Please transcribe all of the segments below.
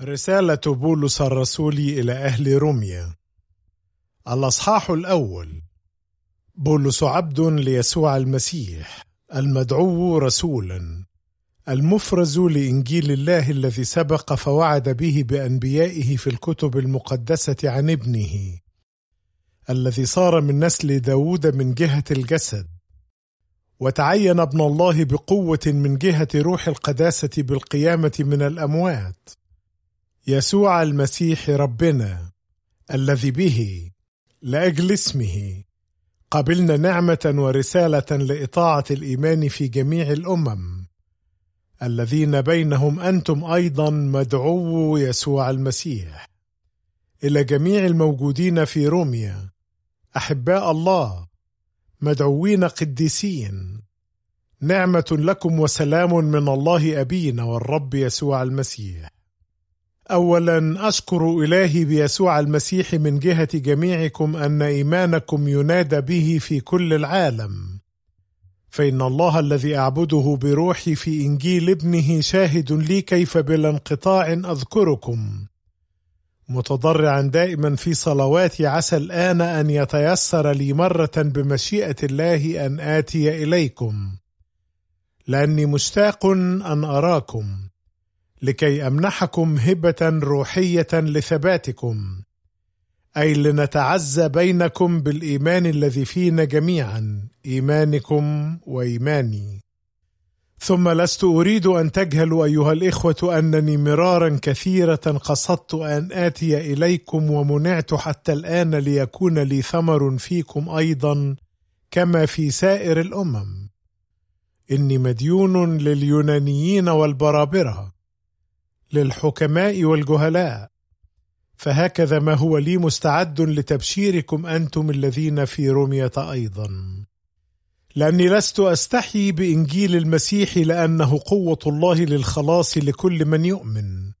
رسالة بولس الرسول إلى أهل روميا الأصحاح الأول بولس عبد ليسوع المسيح المدعو رسولا المفرز لإنجيل الله الذي سبق فوعد به بأنبيائه في الكتب المقدسة عن ابنه الذي صار من نسل داود من جهة الجسد وتعين ابن الله بقوة من جهة روح القداسة بالقيامة من الأموات يسوع المسيح ربنا الذي به لاجل اسمه قبلنا نعمه ورساله لاطاعه الايمان في جميع الامم الذين بينهم انتم ايضا مدعو يسوع المسيح الى جميع الموجودين في روميا احباء الله مدعوين قديسين نعمه لكم وسلام من الله ابينا والرب يسوع المسيح اولا اشكر الهي بيسوع المسيح من جهه جميعكم ان ايمانكم ينادى به في كل العالم فان الله الذي اعبده بروحي في انجيل ابنه شاهد لي كيف بلا انقطاع اذكركم متضرعا دائما في صلواتي عسى الان ان يتيسر لي مره بمشيئه الله ان اتي اليكم لاني مشتاق ان اراكم لكي امنحكم هبه روحيه لثباتكم اي لنتعزى بينكم بالايمان الذي فينا جميعا ايمانكم وايماني ثم لست اريد ان تجهلوا ايها الاخوه انني مرارا كثيره قصدت ان اتي اليكم ومنعت حتى الان ليكون لي ثمر فيكم ايضا كما في سائر الامم اني مديون لليونانيين والبرابره للحكماء والجهلاء فهكذا ما هو لي مستعد لتبشيركم أنتم الذين في رمية أيضا لأني لست أستحي بإنجيل المسيح لأنه قوة الله للخلاص لكل من يؤمن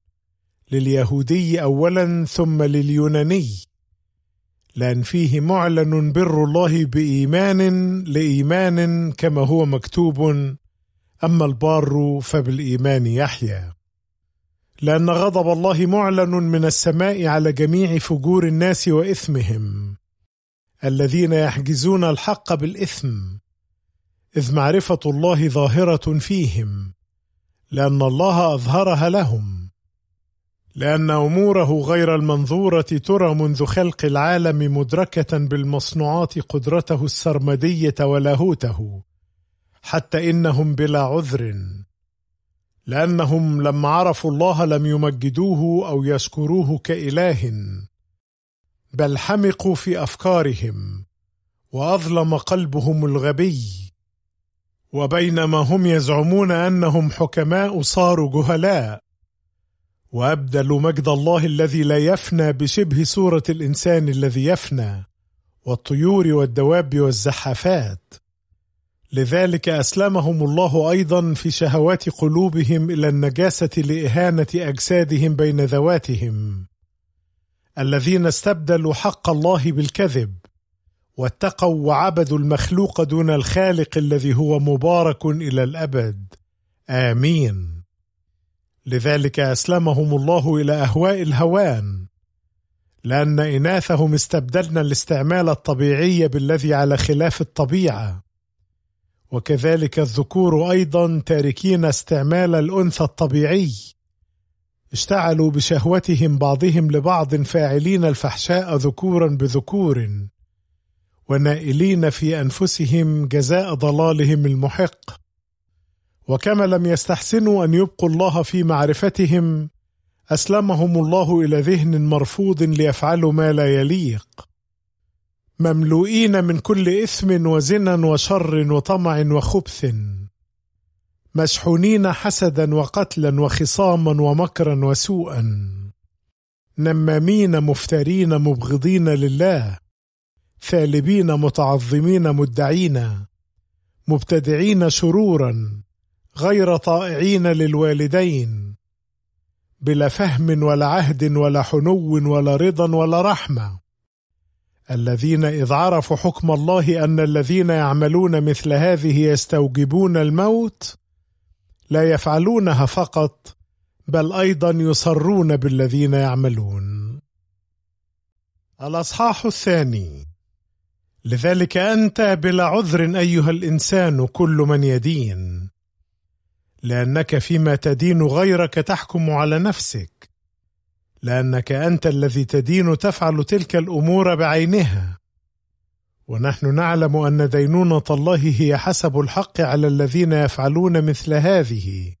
لليهودي أولا ثم لليوناني لأن فيه معلن بر الله بإيمان لإيمان كما هو مكتوب أما البار فبالإيمان يحيا لأن غضب الله معلن من السماء على جميع فجور الناس وإثمهم الذين يحجزون الحق بالإثم إذ معرفة الله ظاهرة فيهم لأن الله أظهرها لهم لأن أموره غير المنظورة ترى منذ خلق العالم مدركة بالمصنوعات قدرته السرمدية ولاهوته حتى إنهم بلا عذر لأنهم لما عرفوا الله لم يمجدوه أو يذكروه كإله بل حمقوا في أفكارهم وأظلم قلبهم الغبي وبينما هم يزعمون أنهم حكماء صاروا جهلاء وأبدلوا مجد الله الذي لا يفنى بشبه صورة الإنسان الذي يفنى والطيور والدواب والزحافات لذلك اسلمهم الله ايضا في شهوات قلوبهم الى النجاسه لاهانه اجسادهم بين ذواتهم الذين استبدلوا حق الله بالكذب واتقوا وعبدوا المخلوق دون الخالق الذي هو مبارك الى الابد امين لذلك اسلمهم الله الى اهواء الهوان لان اناثهم استبدلنا الاستعمال الطبيعي بالذي على خلاف الطبيعه وكذلك الذكور ايضا تاركين استعمال الانثى الطبيعي اشتعلوا بشهوتهم بعضهم لبعض فاعلين الفحشاء ذكورا بذكور ونائلين في انفسهم جزاء ضلالهم المحق وكما لم يستحسنوا ان يبقوا الله في معرفتهم اسلمهم الله الى ذهن مرفوض ليفعلوا ما لا يليق مملوئين من كل إثم وزنا وشر وطمع وخبث مشحونين حسدا وقتلا وخصاما ومكرا وسوءا نمامين مفترين مبغضين لله ثالبين متعظمين مدعين مبتدعين شرورا غير طائعين للوالدين بلا فهم ولا عهد ولا حنو ولا رضا ولا رحمه الذين إذ عرفوا حكم الله أن الذين يعملون مثل هذه يستوجبون الموت لا يفعلونها فقط بل أيضا يصرون بالذين يعملون الأصحاح الثاني لذلك أنت بلا عذر أيها الإنسان كل من يدين لأنك فيما تدين غيرك تحكم على نفسك لانك انت الذي تدين تفعل تلك الامور بعينها ونحن نعلم ان دينونه الله هي حسب الحق على الذين يفعلون مثل هذه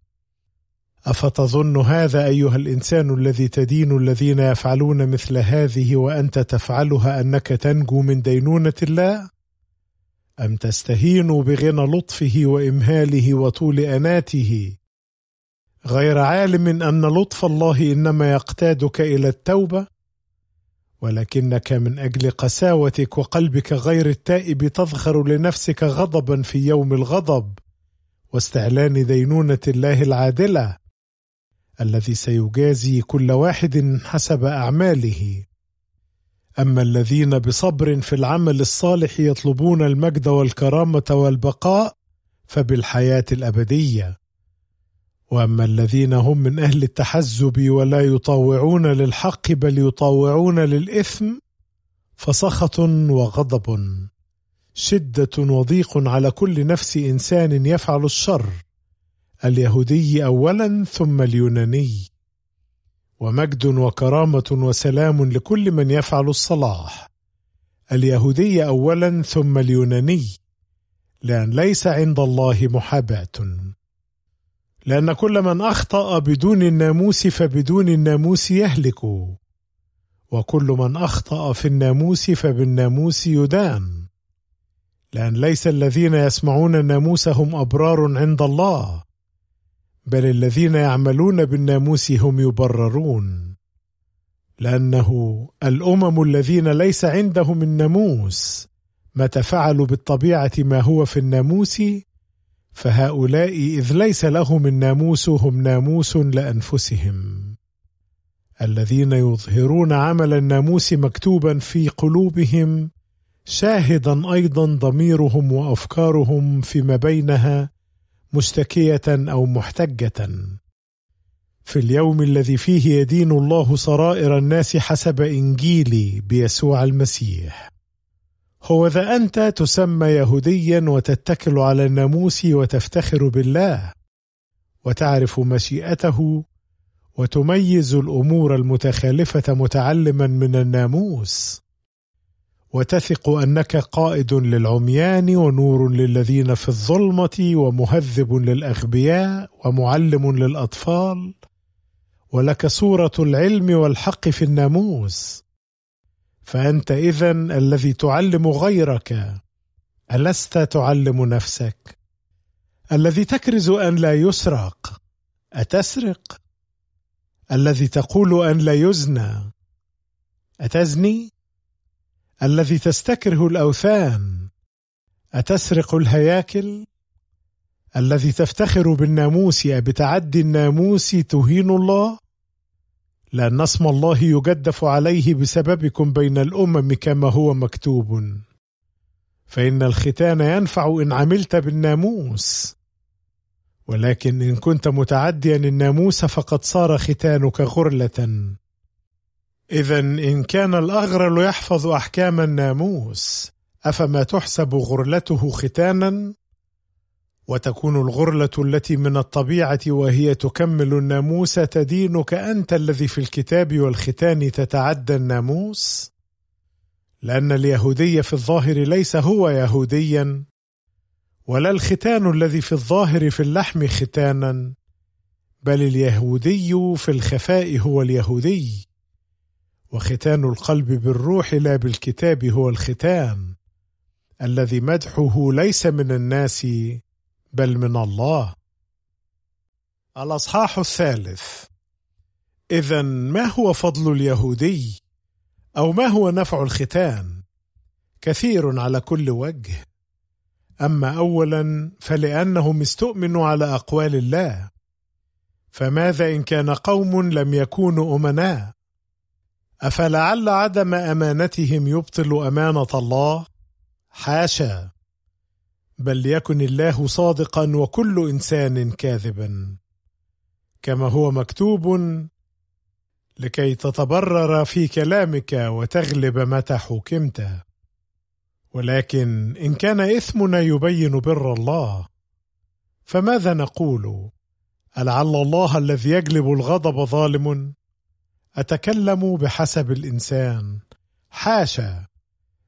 افتظن هذا ايها الانسان الذي تدين الذين يفعلون مثل هذه وانت تفعلها انك تنجو من دينونه الله ام تستهين بغنى لطفه وامهاله وطول اناته غير عالم ان لطف الله انما يقتادك الى التوبه ولكنك من اجل قساوتك وقلبك غير التائب تذخر لنفسك غضبا في يوم الغضب واستعلان دينونه الله العادله الذي سيجازي كل واحد حسب اعماله اما الذين بصبر في العمل الصالح يطلبون المجد والكرامه والبقاء فبالحياه الابديه واما الذين هم من اهل التحزب ولا يطاوعون للحق بل يطاوعون للاثم فسخط وغضب شده وضيق على كل نفس انسان يفعل الشر اليهودي اولا ثم اليوناني ومجد وكرامه وسلام لكل من يفعل الصلاح اليهودي اولا ثم اليوناني لان ليس عند الله محاباه لأن كل من أخطأ بدون الناموس فبدون الناموس يهلك وكل من أخطأ في الناموس فبالناموس يدان لأن ليس الذين يسمعون الناموس هم أبرار عند الله بل الذين يعملون بالناموس هم يبررون لأنه الأمم الذين ليس عندهم الناموس متى فعلوا بالطبيعة ما هو في الناموس فهؤلاء إذ ليس لهم الناموس هم ناموس لأنفسهم الذين يظهرون عمل الناموس مكتوبا في قلوبهم شاهدا أيضا ضميرهم وأفكارهم فيما بينها مشتكية أو محتجة في اليوم الذي فيه يدين الله سرائر الناس حسب إنجيلي بيسوع المسيح هو ذا أنت تسمى يهوديا وتتكل على الناموس وتفتخر بالله وتعرف مشيئته وتميز الأمور المتخالفة متعلما من الناموس وتثق أنك قائد للعميان ونور للذين في الظلمة ومهذب للأغبياء ومعلم للأطفال ولك صورة العلم والحق في الناموس فانت اذا الذي تعلم غيرك الست تعلم نفسك الذي تكرز ان لا يسرق اتسرق الذي تقول ان لا يزنى اتزني الذي تستكره الاوثان اتسرق الهياكل الذي تفتخر بالناموس بتعدي الناموس تهين الله لأن اسم الله يجدف عليه بسببكم بين الأمم كما هو مكتوب فإن الختان ينفع إن عملت بالناموس ولكن إن كنت متعديا الناموس فقد صار ختانك غرلة إذا إن كان الأغرل يحفظ أحكام الناموس أفما تحسب غرلته ختانا وتكون الغرله التي من الطبيعه وهي تكمل الناموس تدينك أنت الذي في الكتاب والختان تتعدى الناموس لان اليهودي في الظاهر ليس هو يهوديا ولا الختان الذي في الظاهر في اللحم ختانا بل اليهودي في الخفاء هو اليهودي وختان القلب بالروح لا بالكتاب هو الختان الذي مدحه ليس من الناس بل من الله الأصحاح الثالث إذا ما هو فضل اليهودي؟ أو ما هو نفع الختان؟ كثير على كل وجه أما أولا فلأنهم استؤمنوا على أقوال الله فماذا إن كان قوم لم يكونوا أمناء؟ أفلعل عدم أمانتهم يبطل أمانة الله؟ حاشا بل ليكن الله صادقا وكل انسان كاذبا كما هو مكتوب لكي تتبرر في كلامك وتغلب متى حكمت ولكن ان كان اثمنا يبين بر الله فماذا نقول ألعل الله الذي يجلب الغضب ظالم أتكلم بحسب الإنسان حاشا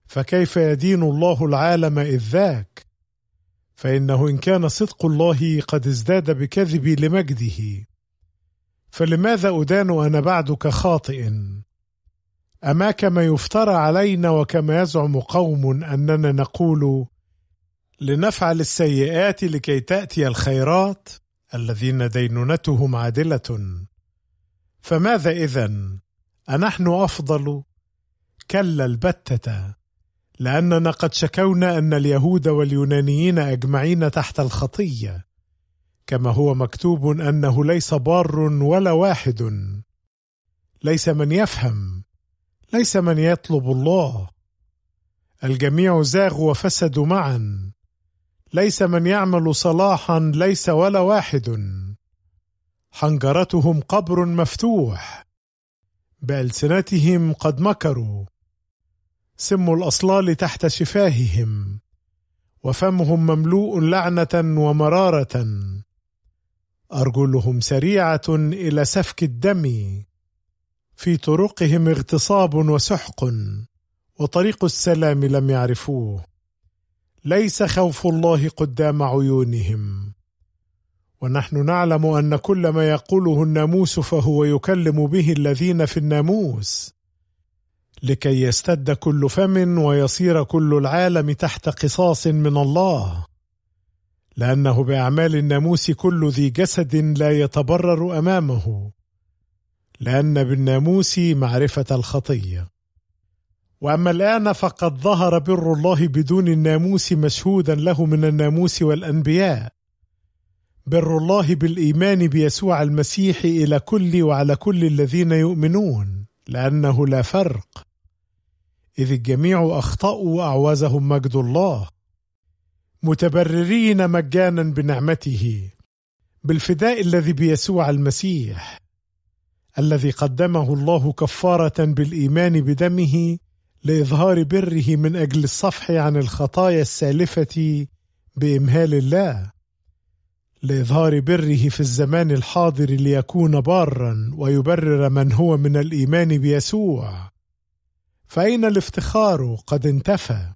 فكيف يدين الله العالم إذ ذاك فإنه إن كان صدق الله قد ازداد بكذبي لمجده فلماذا أدان أنا بعدك خاطئ أما كما يفترى علينا وكما يزعم قوم أننا نقول لنفعل السيئات لكي تأتي الخيرات الذين دينونتهم عادلة فماذا إذا أنحن أفضل كلا البتة لاننا قد شكونا ان اليهود واليونانيين اجمعين تحت الخطيه كما هو مكتوب انه ليس بار ولا واحد ليس من يفهم ليس من يطلب الله الجميع زاغوا وفسدوا معا ليس من يعمل صلاحا ليس ولا واحد حنجرتهم قبر مفتوح بالسنتهم قد مكروا سم الاصلال تحت شفاههم وفمهم مملوء لعنه ومراره ارجلهم سريعه الى سفك الدم في طرقهم اغتصاب وسحق وطريق السلام لم يعرفوه ليس خوف الله قدام عيونهم ونحن نعلم ان كل ما يقوله الناموس فهو يكلم به الذين في الناموس لكي يستد كل فم ويصير كل العالم تحت قصاص من الله لانه باعمال الناموس كل ذي جسد لا يتبرر امامه لان بالناموس معرفه الخطيه واما الان فقد ظهر بر الله بدون الناموس مشهودا له من الناموس والانبياء بر الله بالايمان بيسوع المسيح الى كل وعلى كل الذين يؤمنون لانه لا فرق إذ الجميع أخطأوا وأعوزهم مجد الله متبررين مجانا بنعمته بالفداء الذي بيسوع المسيح الذي قدمه الله كفارة بالإيمان بدمه لإظهار بره من أجل الصفح عن الخطايا السالفة بإمهال الله لإظهار بره في الزمان الحاضر ليكون بارا ويبرر من هو من الإيمان بيسوع فأين الافتخار قد انتفى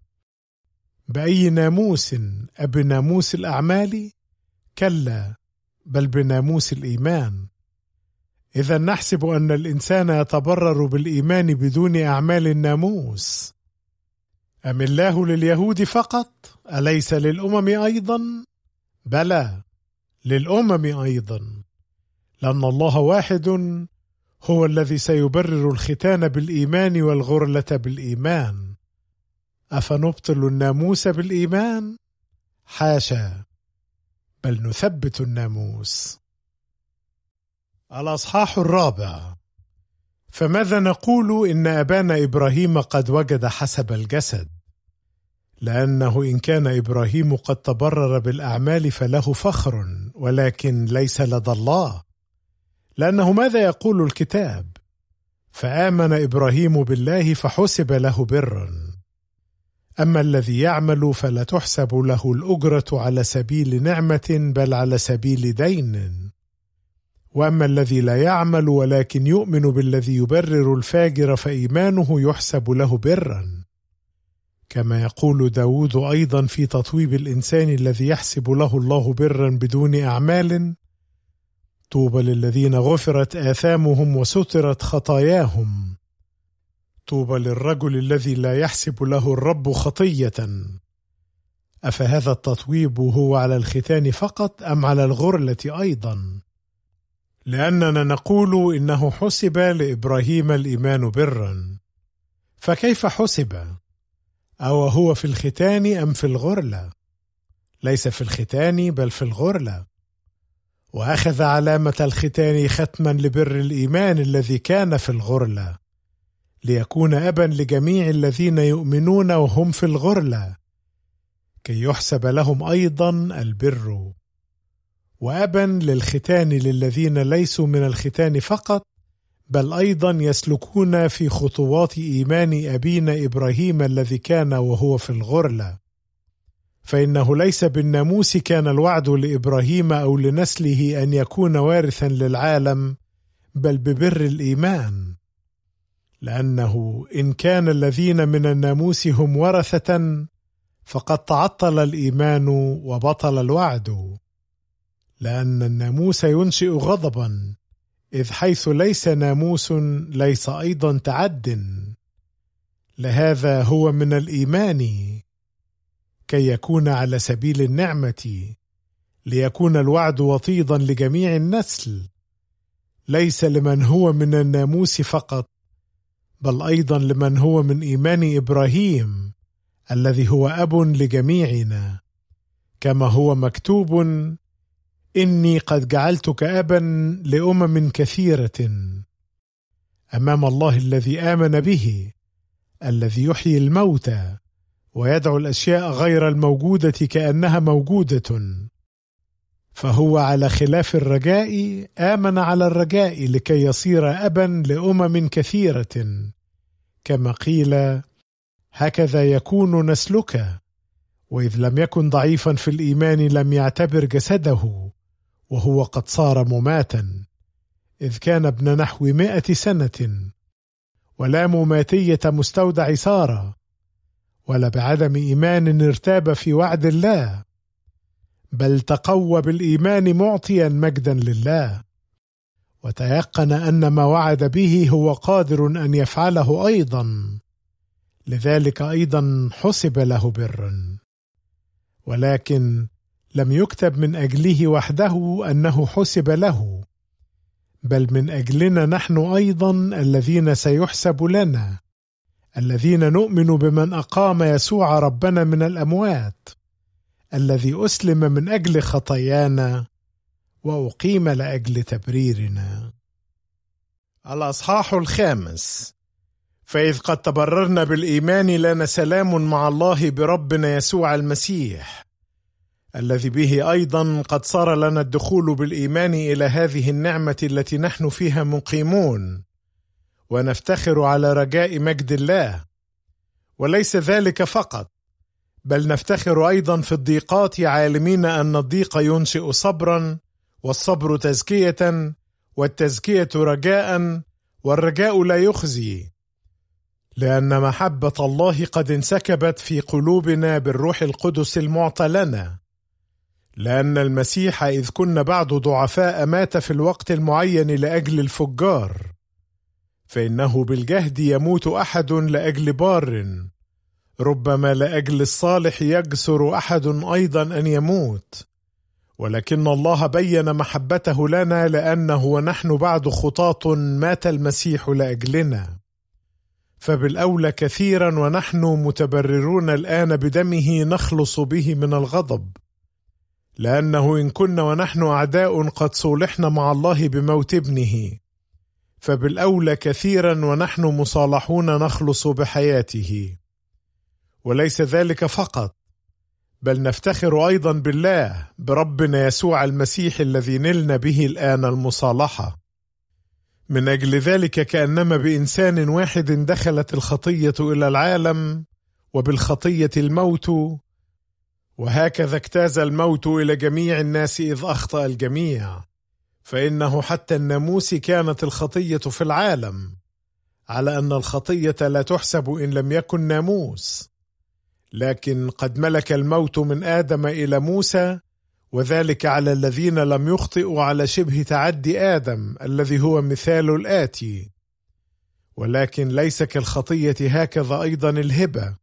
بأي ناموس أبناموس الأعمال كلا بل بناموس الإيمان إذا نحسب أن الإنسان يتبرر بالإيمان بدون أعمال الناموس أم الله لليهود فقط أليس للأمم أيضا بلى للأمم أيضا لأن الله واحد هو الذي سيبرر الختان بالإيمان والغرلة بالإيمان أفنبطل الناموس بالإيمان؟ حاشا بل نثبت الناموس الأصحاح الرابع فماذا نقول إن أبانا إبراهيم قد وجد حسب الجسد لأنه إن كان إبراهيم قد تبرر بالأعمال فله فخر ولكن ليس لدى الله لأنه ماذا يقول الكتاب؟ فآمن إبراهيم بالله فحسب له برا أما الذي يعمل فلا تحسب له الأجرة على سبيل نعمة بل على سبيل دين وأما الذي لا يعمل ولكن يؤمن بالذي يبرر الفاجر فإيمانه يحسب له برًا كما يقول داود أيضا في تطويب الإنسان الذي يحسب له الله برا بدون أعمال طوبى للذين غفرت آثامهم وسترت خطاياهم طوبى للرجل الذي لا يحسب له الرب خطية أفهذا التطويب هو على الختان فقط أم على الغرلة أيضا؟ لأننا نقول إنه حسب لإبراهيم الإيمان برا فكيف حسب؟ أو هو في الختان أم في الغرلة؟ ليس في الختان بل في الغرلة واخذ علامه الختان ختما لبر الايمان الذي كان في الغرله ليكون ابا لجميع الذين يؤمنون وهم في الغرله كي يحسب لهم ايضا البر وابا للختان للذين ليسوا من الختان فقط بل ايضا يسلكون في خطوات ايمان ابينا ابراهيم الذي كان وهو في الغرله فانه ليس بالناموس كان الوعد لابراهيم او لنسله ان يكون وارثا للعالم بل ببر الايمان لانه ان كان الذين من الناموس هم ورثه فقد تعطل الايمان وبطل الوعد لان الناموس ينشئ غضبا اذ حيث ليس ناموس ليس ايضا تعد لهذا هو من الايمان كي يكون على سبيل النعمه ليكون الوعد وطيدا لجميع النسل ليس لمن هو من الناموس فقط بل ايضا لمن هو من ايمان ابراهيم الذي هو اب لجميعنا كما هو مكتوب اني قد جعلتك ابا لامم كثيره امام الله الذي امن به الذي يحيي الموتى ويدعو الاشياء غير الموجوده كانها موجوده فهو على خلاف الرجاء امن على الرجاء لكي يصير ابا لامم كثيره كما قيل هكذا يكون نسلك واذ لم يكن ضعيفا في الايمان لم يعتبر جسده وهو قد صار مماتا اذ كان ابن نحو مائه سنه ولا مماتيه مستودع ساره ولا بعدم ايمان ارتاب في وعد الله بل تقوى بالايمان معطيا مجدا لله وتيقن ان ما وعد به هو قادر ان يفعله ايضا لذلك ايضا حسب له برا ولكن لم يكتب من اجله وحده انه حسب له بل من اجلنا نحن ايضا الذين سيحسب لنا الذين نؤمن بمن اقام يسوع ربنا من الاموات الذي اسلم من اجل خطايانا واقيم لاجل تبريرنا الاصحاح الخامس فاذ قد تبررنا بالايمان لنا سلام مع الله بربنا يسوع المسيح الذي به ايضا قد صار لنا الدخول بالايمان الى هذه النعمه التي نحن فيها مقيمون ونفتخر على رجاء مجد الله وليس ذلك فقط بل نفتخر ايضا في الضيقات عالمين ان الضيق ينشئ صبرا والصبر تزكيه والتزكيه رجاء والرجاء لا يخزي لان محبه الله قد انسكبت في قلوبنا بالروح القدس المعطى لنا لان المسيح اذ كنا بعد ضعفاء مات في الوقت المعين لاجل الفجار فإنه بالجهد يموت أحد لأجل بار ربما لأجل الصالح يجسر أحد أيضا أن يموت ولكن الله بين محبته لنا لأنه ونحن بعد خطاه مات المسيح لأجلنا فبالأولى كثيرا ونحن متبررون الآن بدمه نخلص به من الغضب لأنه إن كنا ونحن أعداء قد صولحنا مع الله بموت ابنه فبالاولى كثيرا ونحن مصالحون نخلص بحياته وليس ذلك فقط بل نفتخر ايضا بالله بربنا يسوع المسيح الذي نلنا به الان المصالحه من اجل ذلك كانما بانسان واحد دخلت الخطيه الى العالم وبالخطيه الموت وهكذا اجتاز الموت الى جميع الناس اذ اخطا الجميع فانه حتى الناموس كانت الخطيه في العالم على ان الخطيه لا تحسب ان لم يكن ناموس لكن قد ملك الموت من ادم الى موسى وذلك على الذين لم يخطئوا على شبه تعدي ادم الذي هو مثال الاتي ولكن ليس كالخطيه هكذا ايضا الهبه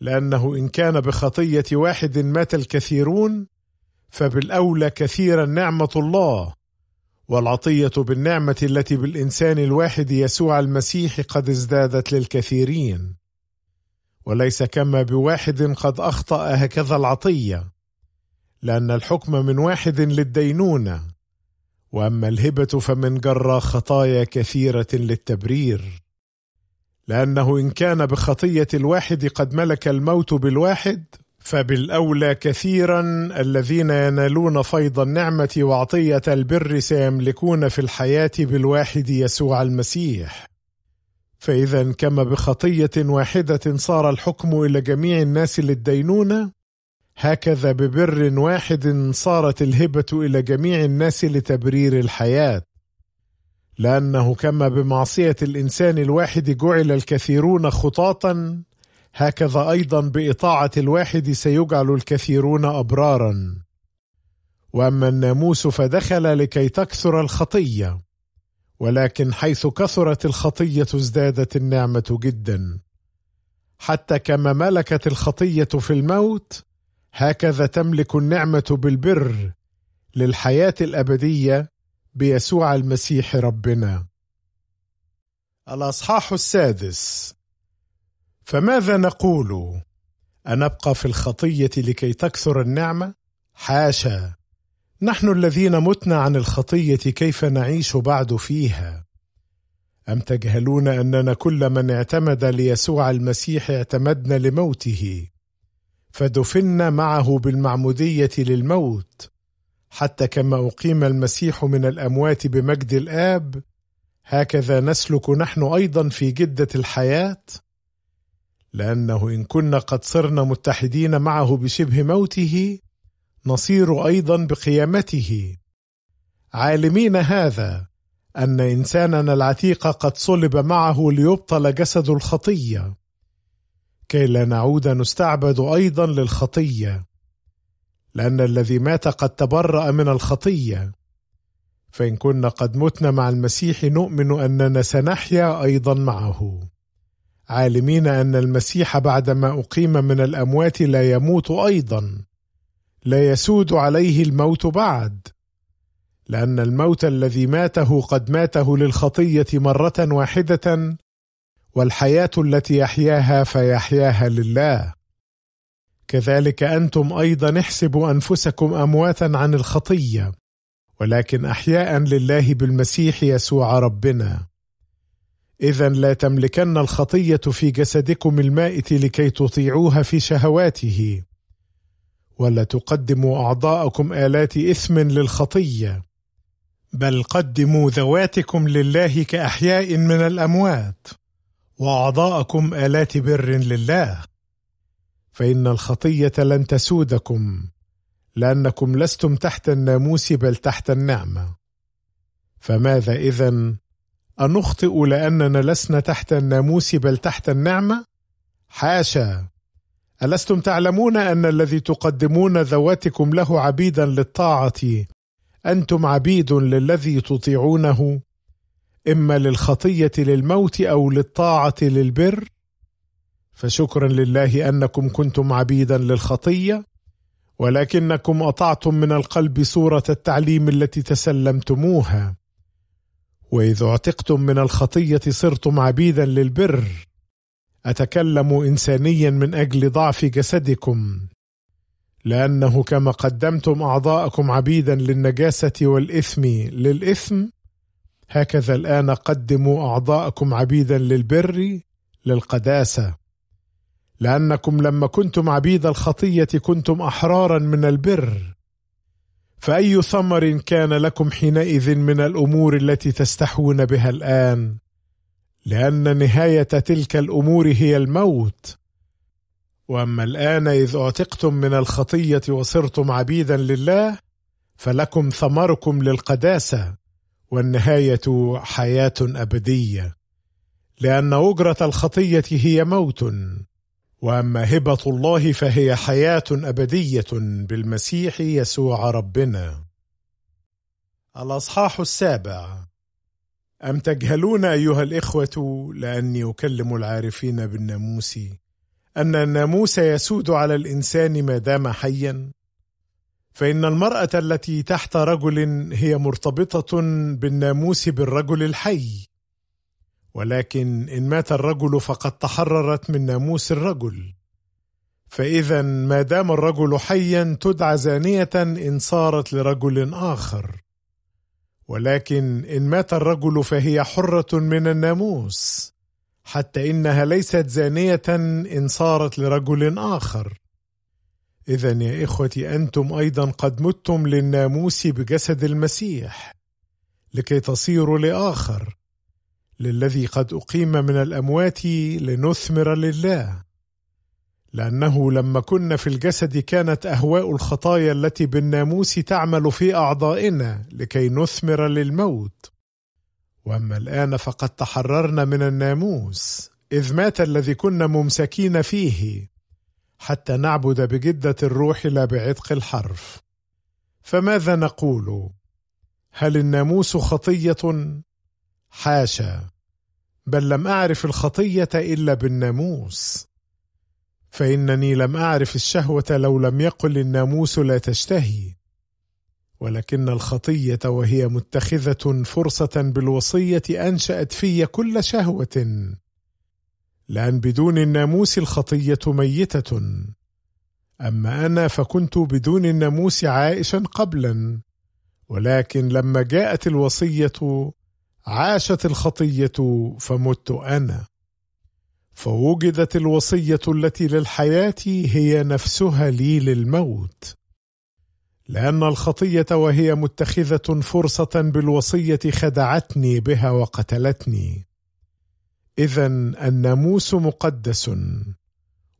لانه ان كان بخطيه واحد مات الكثيرون فبالاولى كثيرا نعمه الله والعطيه بالنعمه التي بالانسان الواحد يسوع المسيح قد ازدادت للكثيرين وليس كما بواحد قد اخطا هكذا العطيه لان الحكم من واحد للدينونه واما الهبه فمن جرى خطايا كثيره للتبرير لانه ان كان بخطيه الواحد قد ملك الموت بالواحد فبالاولى كثيرا الذين ينالون فيض النعمه وعطيه البر سيملكون في الحياه بالواحد يسوع المسيح فاذا كما بخطيه واحده صار الحكم الى جميع الناس للدينونه هكذا ببر واحد صارت الهبه الى جميع الناس لتبرير الحياه لانه كما بمعصيه الانسان الواحد جعل الكثيرون خطاطا هكذا ايضا باطاعه الواحد سيجعل الكثيرون ابرارا واما الناموس فدخل لكي تكثر الخطيه ولكن حيث كثرت الخطيه ازدادت النعمه جدا حتى كما ملكت الخطيه في الموت هكذا تملك النعمه بالبر للحياه الابديه بيسوع المسيح ربنا الاصحاح السادس فماذا نقول انبقى في الخطيه لكي تكثر النعمه حاشا نحن الذين متنا عن الخطيه كيف نعيش بعد فيها ام تجهلون اننا كل من اعتمد ليسوع المسيح اعتمدنا لموته فدفنا معه بالمعموديه للموت حتى كما اقيم المسيح من الاموات بمجد الاب هكذا نسلك نحن ايضا في جده الحياه لأنه إن كنا قد صرنا متحدين معه بشبه موته نصير أيضا بقيامته عالمين هذا أن إنساننا العتيق قد صلب معه ليبطل جسد الخطية كي لا نعود نستعبد أيضا للخطية لأن الذي مات قد تبرأ من الخطية فإن كنا قد متنا مع المسيح نؤمن أننا سنحيا أيضا معه عالمين ان المسيح بعدما اقيم من الاموات لا يموت ايضا لا يسود عليه الموت بعد لان الموت الذي ماته قد ماته للخطيه مره واحده والحياه التي يحياها فيحياها لله كذلك انتم ايضا احسبوا انفسكم امواتا عن الخطيه ولكن احياء لله بالمسيح يسوع ربنا إذا لا تملكن الخطية في جسدكم المائت لكي تطيعوها في شهواته ولا تقدموا أعضاءكم آلات إثم للخطية بل قدموا ذواتكم لله كأحياء من الأموات وأعضاءكم آلات بر لله فإن الخطية لن تسودكم لأنكم لستم تحت الناموس بل تحت النعمة فماذا إذا أنخطئ لأننا لسنا تحت الناموس بل تحت النعمة؟ حاشا! ألستم تعلمون أن الذي تقدمون ذواتكم له عبيدا للطاعة أنتم عبيد للذي تطيعونه إما للخطية للموت أو للطاعة للبر؟ فشكرا لله أنكم كنتم عبيدا للخطية ولكنكم أطعتم من القلب صورة التعليم التي تسلمتموها واذ اعتقتم من الخطيه صرتم عبيدا للبر اتكلم انسانيا من اجل ضعف جسدكم لانه كما قدمتم اعضاءكم عبيدا للنجاسه والاثم للاثم هكذا الان قدموا اعضاءكم عبيدا للبر للقداسه لانكم لما كنتم عبيد الخطيه كنتم احرارا من البر فأي ثمر كان لكم حينئذ من الأمور التي تستحون بها الآن لأن نهاية تلك الأمور هي الموت واما الان اذ اعتقتم من الخطيه وصرتم عبيدا لله فلكم ثمركم للقداسه والنهايه حياه ابديه لان اجره الخطيه هي موت واما هبه الله فهي حياه ابديه بالمسيح يسوع ربنا الاصحاح السابع ام تجهلون ايها الاخوه لاني اكلم العارفين بالناموس ان الناموس يسود على الانسان ما دام حيا فان المراه التي تحت رجل هي مرتبطه بالناموس بالرجل الحي ولكن ان مات الرجل فقد تحررت من ناموس الرجل فاذا ما دام الرجل حيا تدعى زانيه ان صارت لرجل اخر ولكن ان مات الرجل فهي حره من الناموس حتى انها ليست زانيه ان صارت لرجل اخر اذا يا اخوتي انتم ايضا قد متم للناموس بجسد المسيح لكي تصيروا لاخر للذي قد أقيم من الأموات لنثمر لله لأنه لما كنا في الجسد كانت أهواء الخطايا التي بالناموس تعمل في أعضائنا لكي نثمر للموت واما الان فقد تحررنا من الناموس اذ مات الذي كنا ممسكين فيه حتى نعبد بجده الروح لا بعتق الحرف فماذا نقول هل الناموس خطيه حاشا بل لم اعرف الخطيه الا بالناموس فانني لم اعرف الشهوه لو لم يقل الناموس لا تشتهي ولكن الخطيه وهي متخذه فرصه بالوصيه انشات في كل شهوه لان بدون الناموس الخطيه ميته اما انا فكنت بدون الناموس عائشا قبلا ولكن لما جاءت الوصيه عاشت الخطيه فمت انا فوجدت الوصيه التي للحياه هي نفسها لي للموت لان الخطيه وهي متخذه فرصه بالوصيه خدعتني بها وقتلتني اذا الناموس مقدس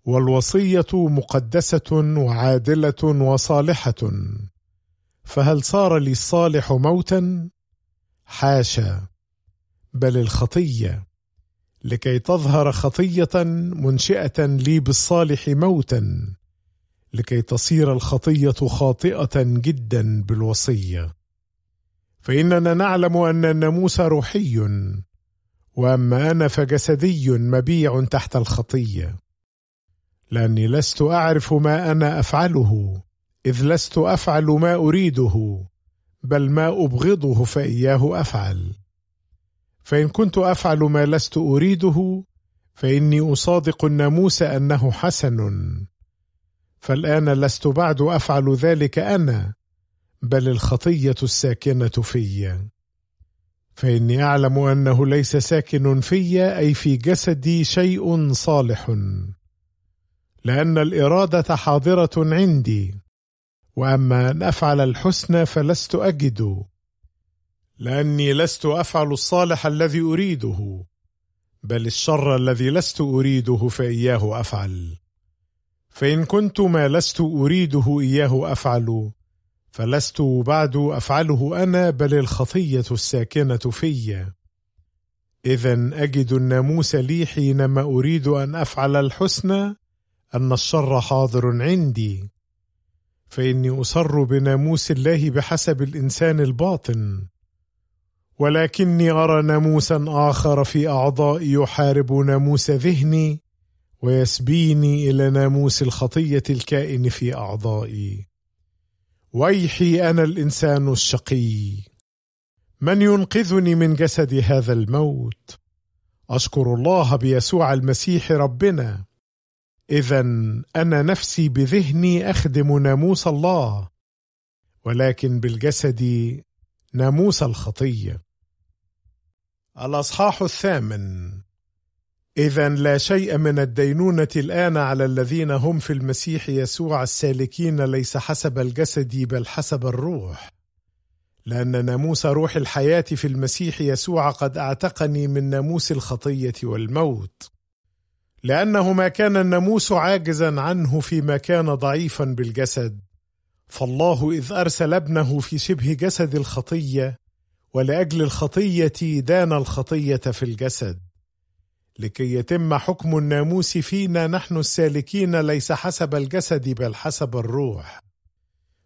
والوصيه مقدسه وعادله وصالحه فهل صار لي الصالح موتا حاشا بل الخطية لكي تظهر خطية منشئة لي بالصالح موتا لكي تصير الخطية خاطئة جدا بالوصية فإننا نعلم أن الناموس روحي وأما أنا فجسدي مبيع تحت الخطية لأني لست أعرف ما أنا أفعله إذ لست أفعل ما أريده بل ما أبغضه فإياه أفعل فإن كنت أفعل ما لست أريده فإني أصادق الناموس أنه حسن فالآن لست بعد أفعل ذلك أنا بل الخطية الساكنة في فإني أعلم أنه ليس ساكن في أي في جسدي شيء صالح لأن الإرادة حاضرة عندي وأما أن أفعل الحسن فلست أجد لاني لست افعل الصالح الذي اريده بل الشر الذي لست اريده فاياه افعل فان كنت ما لست اريده اياه افعل فلست بعد افعله انا بل الخطيه الساكنه في اذا اجد الناموس لي حينما اريد ان افعل الحسنى ان الشر حاضر عندي فاني اصر بناموس الله بحسب الانسان الباطن ولكني أرى ناموسا آخر في أعضائي يحارب ناموس ذهني ويسبيني إلى ناموس الخطية الكائن في أعضائي ويحي أنا الإنسان الشقي من ينقذني من جسد هذا الموت أشكر الله بيسوع المسيح ربنا إذا أنا نفسي بذهني أخدم ناموس الله ولكن بالجسد ناموس الخطيه الأصحاح الثامن إذا لا شيء من الدينونة الآن على الذين هم في المسيح يسوع السالكين ليس حسب الجسد بل حسب الروح لأن ناموس روح الحياة في المسيح يسوع قد أعتقني من ناموس الخطية والموت لأنه ما كان الناموس عاجزا عنه فيما كان ضعيفا بالجسد فالله إذ أرسل ابنه في شبه جسد الخطية ولاجل الخطيه دان الخطيه في الجسد لكي يتم حكم الناموس فينا نحن السالكين ليس حسب الجسد بل حسب الروح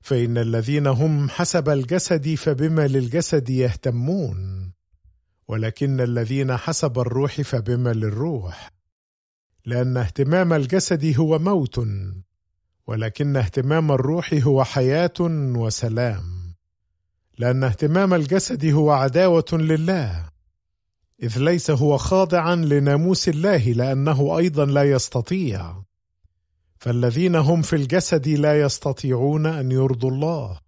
فان الذين هم حسب الجسد فبما للجسد يهتمون ولكن الذين حسب الروح فبما للروح لان اهتمام الجسد هو موت ولكن اهتمام الروح هو حياه وسلام لأن اهتمام الجسد هو عداوة لله إذ ليس هو خاضعا لناموس الله لأنه أيضا لا يستطيع فالذين هم في الجسد لا يستطيعون أن يرضوا الله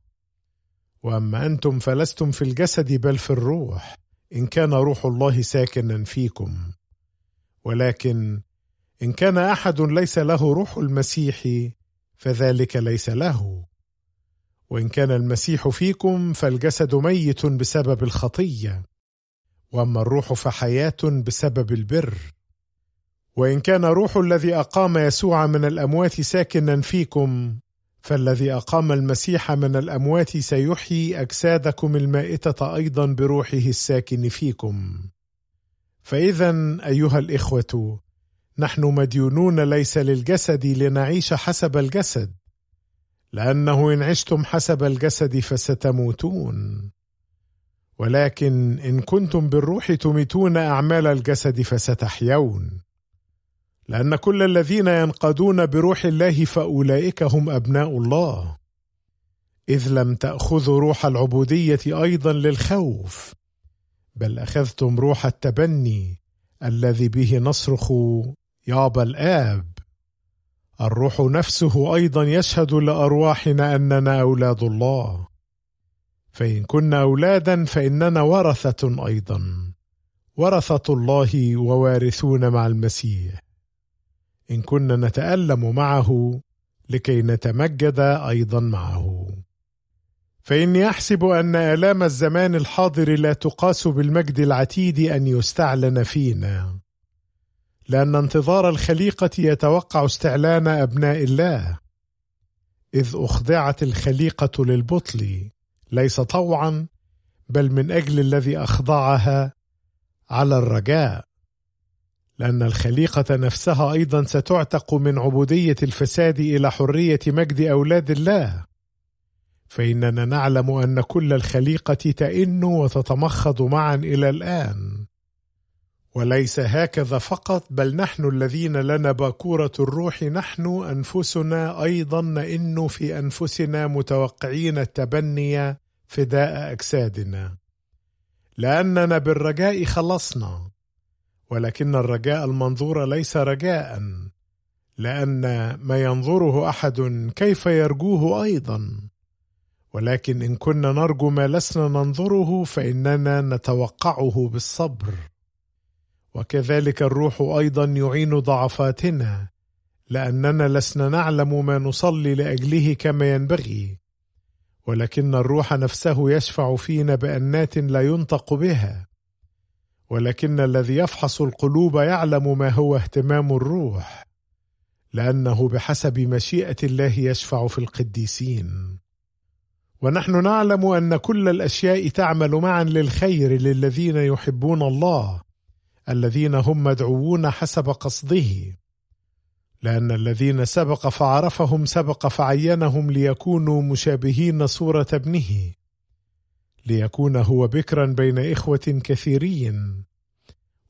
وأما أنتم فلستم في الجسد بل في الروح إن كان روح الله ساكنا فيكم ولكن إن كان أحد ليس له روح المسيح فذلك ليس له وان كان المسيح فيكم فالجسد ميت بسبب الخطيه واما الروح فحياه بسبب البر وان كان روح الذي اقام يسوع من الاموات ساكنا فيكم فالذي اقام المسيح من الاموات سيحيي اجسادكم المائته ايضا بروحه الساكن فيكم فاذا ايها الاخوه نحن مديونون ليس للجسد لنعيش حسب الجسد لانه ان عشتم حسب الجسد فستموتون ولكن ان كنتم بالروح تميتون اعمال الجسد فستحيون لان كل الذين ينقادون بروح الله فاولئك هم ابناء الله اذ لم تاخذوا روح العبوديه ايضا للخوف بل اخذتم روح التبني الذي به نصرخ يابا الاب الروح نفسه ايضا يشهد لارواحنا اننا اولاد الله فان كنا اولادا فاننا ورثه ايضا ورثه الله ووارثون مع المسيح ان كنا نتالم معه لكي نتمجد ايضا معه فاني احسب ان الام الزمان الحاضر لا تقاس بالمجد العتيد ان يستعلن فينا لان انتظار الخليقه يتوقع استعلان ابناء الله اذ اخضعت الخليقه للبطل ليس طوعا بل من اجل الذي اخضعها على الرجاء لان الخليقه نفسها ايضا ستعتق من عبوديه الفساد الى حريه مجد اولاد الله فاننا نعلم ان كل الخليقه تئن وتتمخض معا الى الان وليس هكذا فقط بل نحن الذين لنا باكورة الروح نحن أنفسنا أيضا نئن في أنفسنا متوقعين التبني فداء أجسادنا لأننا بالرجاء خلصنا ولكن الرجاء المنظور ليس رجاء لأن ما ينظره أحد كيف يرجوه أيضا ولكن إن كنا نرجو ما لسنا ننظره فإننا نتوقعه بالصبر وكذلك الروح ايضا يعين ضعفاتنا لاننا لسنا نعلم ما نصلي لاجله كما ينبغي ولكن الروح نفسه يشفع فينا بانات لا ينطق بها ولكن الذي يفحص القلوب يعلم ما هو اهتمام الروح لانه بحسب مشيئه الله يشفع في القديسين ونحن نعلم ان كل الاشياء تعمل معا للخير للذين يحبون الله الذين هم مدعوون حسب قصده لان الذين سبق فعرفهم سبق فعينهم ليكونوا مشابهين صوره ابنه ليكون هو بكرا بين اخوه كثيرين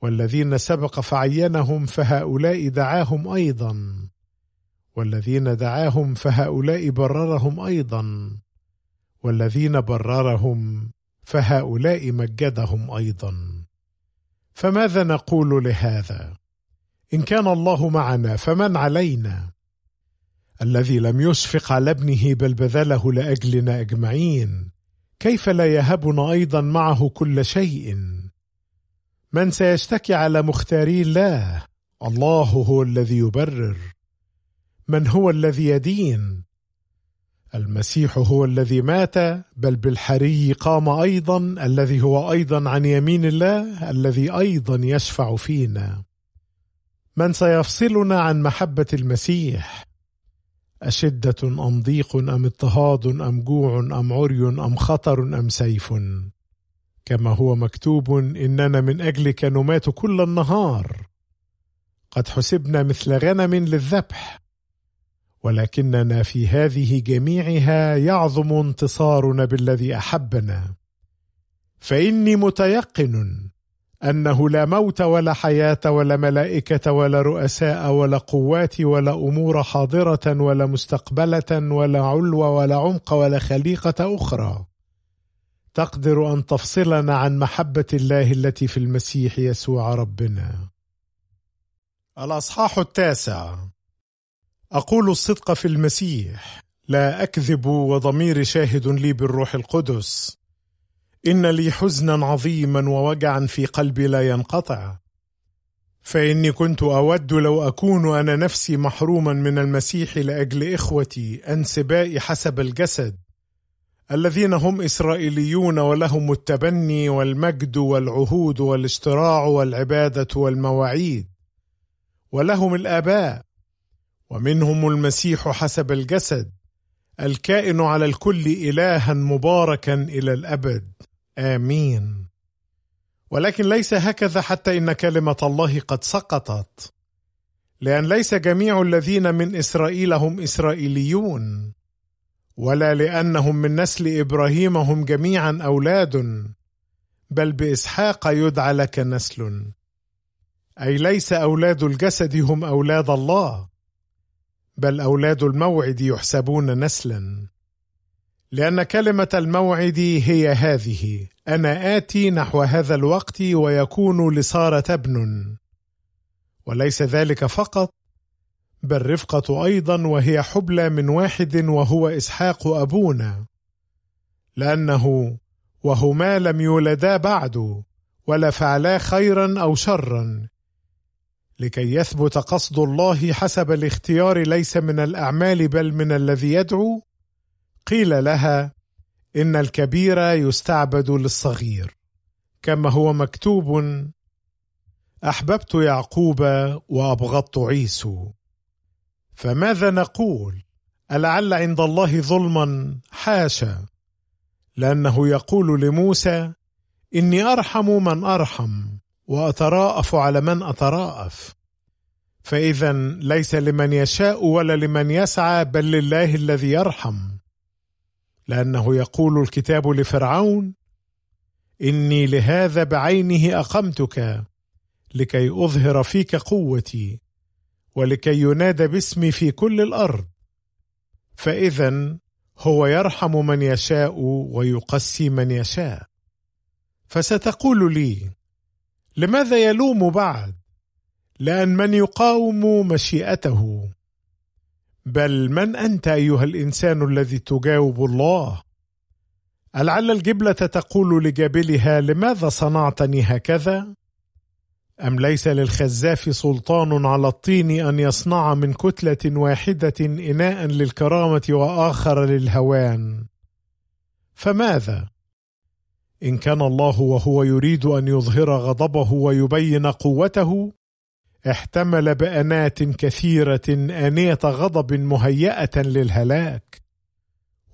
والذين سبق فعينهم فهؤلاء دعاهم ايضا والذين دعاهم فهؤلاء بررهم ايضا والذين بررهم فهؤلاء مجدهم ايضا فماذا نقول لهذا ان كان الله معنا فمن علينا الذي لم يسفق على ابنه بل بذله لاجلنا اجمعين كيف لا يهبنا ايضا معه كل شيء من سيشتكي على مختاري الله الله هو الذي يبرر من هو الذي يدين المسيح هو الذي مات بل بالحري قام ايضا الذي هو ايضا عن يمين الله الذي ايضا يشفع فينا من سيفصلنا عن محبه المسيح اشده ام ضيق ام اضطهاد ام جوع ام عري ام خطر ام سيف كما هو مكتوب اننا من اجلك نمات كل النهار قد حسبنا مثل غنم للذبح ولكننا في هذه جميعها يعظم انتصارنا بالذي احبنا فاني متيقن انه لا موت ولا حياه ولا ملائكه ولا رؤساء ولا قوات ولا امور حاضره ولا مستقبله ولا علو ولا عمق ولا خليقه اخرى تقدر ان تفصلنا عن محبه الله التي في المسيح يسوع ربنا الاصحاح التاسع أقول الصدق في المسيح لا أكذب وضميري شاهد لي بالروح القدس إن لي حزنا عظيما ووجعا في قلبي لا ينقطع فإني كنت أود لو أكون أنا نفسي محروما من المسيح لأجل إخوتي أنسبائي حسب الجسد الذين هم إسرائيليون ولهم التبني والمجد والعهود والاشتراع والعبادة والمواعيد ولهم الآباء ومنهم المسيح حسب الجسد الكائن على الكل إلها مباركا إلى الأبد آمين ولكن ليس هكذا حتى إن كلمة الله قد سقطت لأن ليس جميع الذين من إسرائيل هم إسرائيليون ولا لأنهم من نسل إبراهيم هم جميعا أولاد بل بإسحاق يدعى لك نسل أي ليس أولاد الجسد هم أولاد الله بل اولاد الموعد يحسبون نسلا لان كلمه الموعد هي هذه انا اتي نحو هذا الوقت ويكون لساره ابن وليس ذلك فقط بل رفقه ايضا وهي حبلى من واحد وهو اسحاق ابونا لانه وهما لم يولدا بعد ولا فعلا خيرا او شرا لكي يثبت قصد الله حسب الاختيار ليس من الاعمال بل من الذي يدعو قيل لها ان الكبير يستعبد للصغير كما هو مكتوب احببت يعقوب وابغضت عيسو فماذا نقول ألعل عند الله ظلما حاشا لأنه يقول لموسى إني أرحم من أرحم واتراءف على من اتراءف فاذا ليس لمن يشاء ولا لمن يسعى بل لله الذي يرحم لانه يقول الكتاب لفرعون اني لهذا بعينه اقمتك لكي اظهر فيك قوتي ولكي ينادى باسمي في كل الارض فاذا هو يرحم من يشاء ويقسي من يشاء فستقول لي لماذا يلوم بعد لان من يقاوم مشيئته بل من انت ايها الانسان الذي تجاوب الله ألعل الجبلة تقول لجابلها لماذا صنعتني هكذا؟ أم ليس للخزاف سلطان على الطين أن يصنع من كتلة واحدة إناء للكرامة وآخر للهوان؟ فماذا؟ ان كان الله وهو يريد ان يظهر غضبه ويبين قوته احتمل بانات كثيره انيه غضب مهياه للهلاك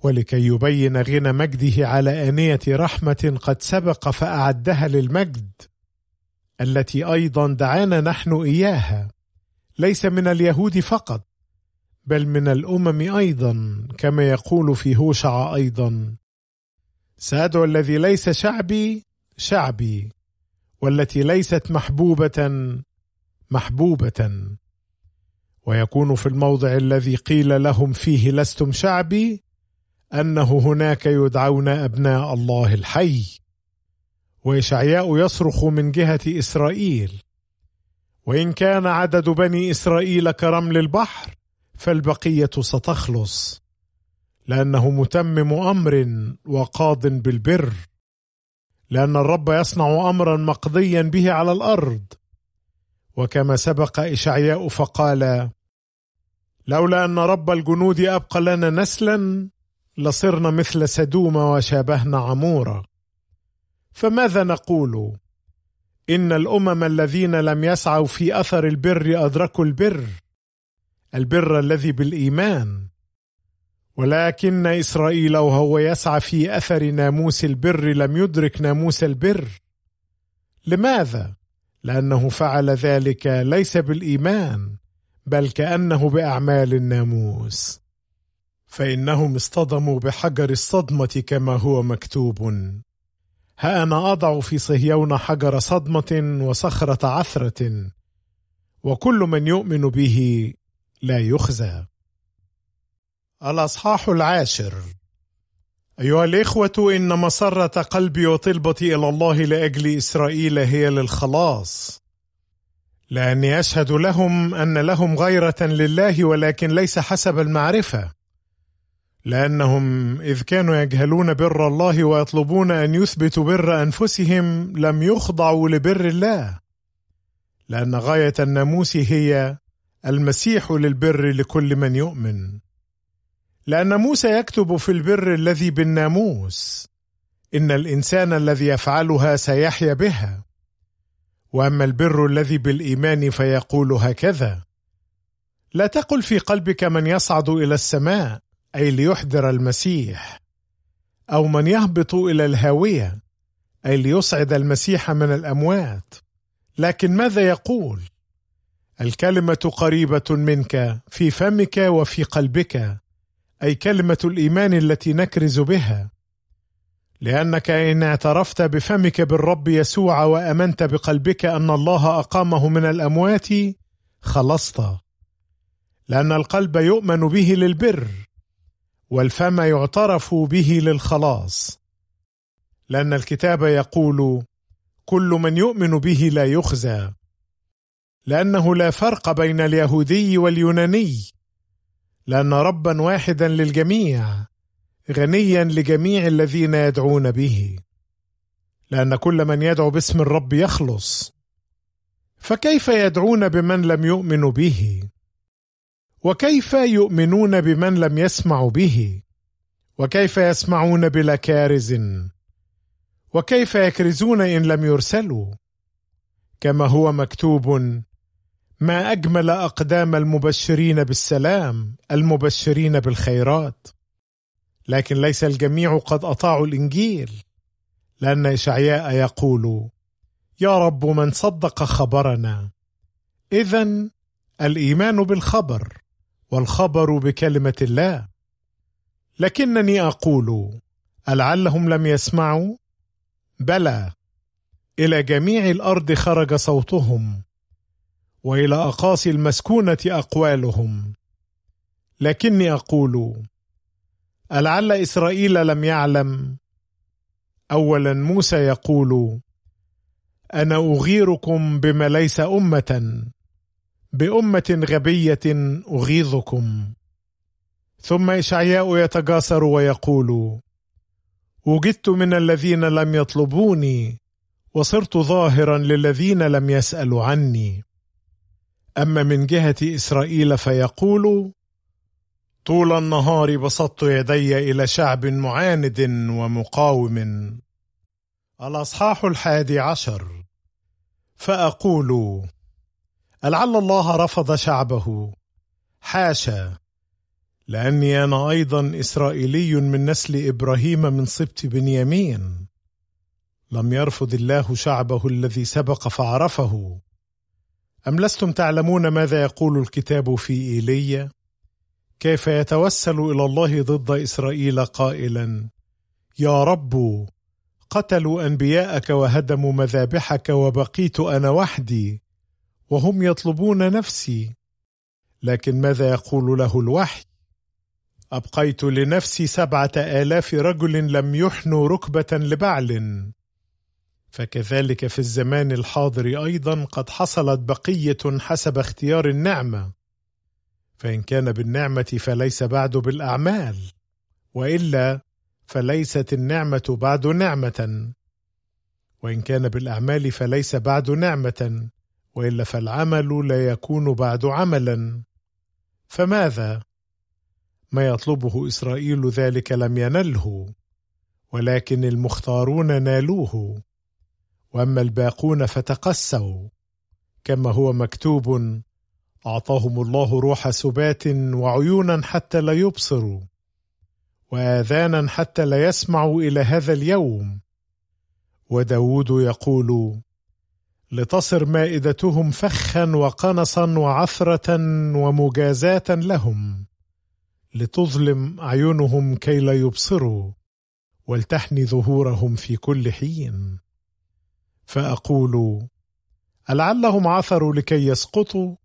ولكي يبين غنى مجده على انيه رحمه قد سبق فاعدها للمجد التي ايضا دعانا نحن اياها ليس من اليهود فقط بل من الامم ايضا كما يقول في هوشع ايضا سادعو الذي ليس شعبي شعبي والتي ليست محبوبة محبوبة ويكون في الموضع الذي قيل لهم فيه لستم شعبي انه هناك يدعون ابناء الله الحي ويشعياء يصرخ من جهه اسرائيل وان كان عدد بني اسرائيل كرمل البحر فالبقيه ستخلص لانه متمم امر وقاض بالبر لان الرب يصنع امرا مقضيا به على الارض وكما سبق اشعياء فقال لولا ان رب الجنود ابقى لنا نسلا لصرنا مثل سدوم وشابهنا عمورا فماذا نقول ان الامم الذين لم يسعوا في اثر البر ادركوا البر البر الذي بالايمان ولكن إسرائيل وهو يسعى في أثر ناموس البر لم يدرك ناموس البر لماذا؟ لأنه فعل ذلك ليس بالإيمان بل كأنه بأعمال الناموس فإنهم اصطدموا بحجر الصدمة كما هو مكتوب ها أنا أضع في صهيون حجر صدمة وصخرة عثرة وكل من يؤمن به لا يخزى الأصحاح العاشر أيها الإخوة إن مسرة قلبي وطلبتي إلى الله لأجل إسرائيل هي للخلاص لأني أشهد لهم أن لهم غيرة لله ولكن ليس حسب المعرفة لأنهم إذ كانوا يجهلون بر الله ويطلبون أن يثبتوا بر أنفسهم لم يخضعوا لبر الله لأن غاية الناموس هي المسيح للبر لكل من يؤمن لان موسى يكتب في البر الذي بالناموس ان الانسان الذي يفعلها سيحيا بها واما البر الذي بالايمان فيقول هكذا لا تقل في قلبك من يصعد الى السماء اي ليحضر المسيح او من يهبط الى الهاويه اي ليصعد المسيح من الاموات لكن ماذا يقول الكلمه قريبه منك في فمك وفي قلبك اي كلمه الايمان التي نكرز بها لانك ان اعترفت بفمك بالرب يسوع وامنت بقلبك ان الله اقامه من الاموات خلصت لان القلب يؤمن به للبر والفم يعترف به للخلاص لان الكتاب يقول كل من يؤمن به لا يخزى لانه لا فرق بين اليهودي واليوناني لان ربا واحدا للجميع غنيا لجميع الذين يدعون به لان كل من يدعو باسم الرب يخلص فكيف يدعون بمن لم يؤمنوا به وكيف يؤمنون بمن لم يسمعوا به وكيف يسمعون بلا كارز وكيف يكرزون ان لم يرسلوا كما هو مكتوب ما اجمل اقدام المبشرين بالسلام المبشرين بالخيرات لكن ليس الجميع قد اطاعوا الانجيل لان اشعياء يقول يا رب من صدق خبرنا اذا الايمان بالخبر والخبر بكلمه الله لكنني اقول ألعلهم لم يسمعوا؟ بلى، إلى جميع الأرض خرج صوتهم والى اقاصي المسكونه اقوالهم لكني اقول ألعل إسرائيل لم يعلم أولا موسى يقول أنا أغيركم بما ليس أمة بأمة غبية أغيظكم ثم إشعياء يتجاسر ويقول وجدت من الذين لم يطلبوني وصرت ظاهرا للذين لم يسألوا عني أما من جهة إسرائيل فيقول طول النهار بسطت يدي إلى شعب معاند ومقاوم الأصحاح الحادي عشر فأقول لعل الله رفض شعبه حاشا لأني أنا أيضا إسرائيلي من نسل إبراهيم من سبط بنيامين لم يرفض الله شعبه الذي سبق فعرفه أم لستم تعلمون ماذا يقول الكتاب في إيليا؟ كيف يتوسل إلى الله ضد إسرائيل قائلا: يا رب قتلوا أنبياءك وهدموا مذابحك وبقيت أنا وحدي وهم يطلبون نفسي لكن ماذا يقول له الوحي؟ أبقيت لنفسي سبعة آلاف رجل لم يحنوا ركبة لبعل فكذلك في الزمان الحاضر ايضا قد حصلت بقيه حسب اختيار النعمه فان كان بالنعمه فليس بعد بالاعمال والا فليست النعمه بعد نعمه وان كان بالاعمال فليس بعد نعمه والا فالعمل لا يكون بعد عملا فماذا ما يطلبه اسرائيل ذلك لم ينله ولكن المختارون نالوه واما الباقون فتقسوا كما هو مكتوب اعطاهم الله روح سبات وعيونا حتى لا يبصروا واذانا حتى لا يسمعوا الى هذا اليوم وداود يقول لتصر مائدتهم فخا وقنصا وعثره ومجازاه لهم لتظلم اعينهم كي لا يبصروا ولتحني ظهورهم في كل حين فأقول ألعلهم عثروا لكي يسقطوا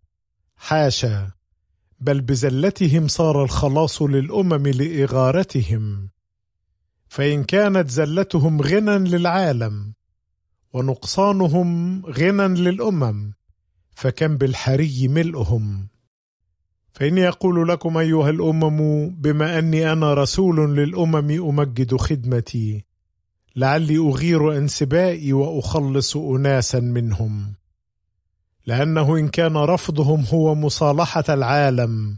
حاشا بل بزلتهم صار الخلاص للأمم لإغارتهم فإن كانت زلتهم غنى للعالم ونقصانهم غنى للأمم فكم بالحري ملؤهم فإني أقول لكم أيها الأمم بما أني أنا رسول للأمم أمجد خدمتي لعلي اغير انسبائي واخلص اناسا منهم لانه ان كان رفضهم هو مصالحه العالم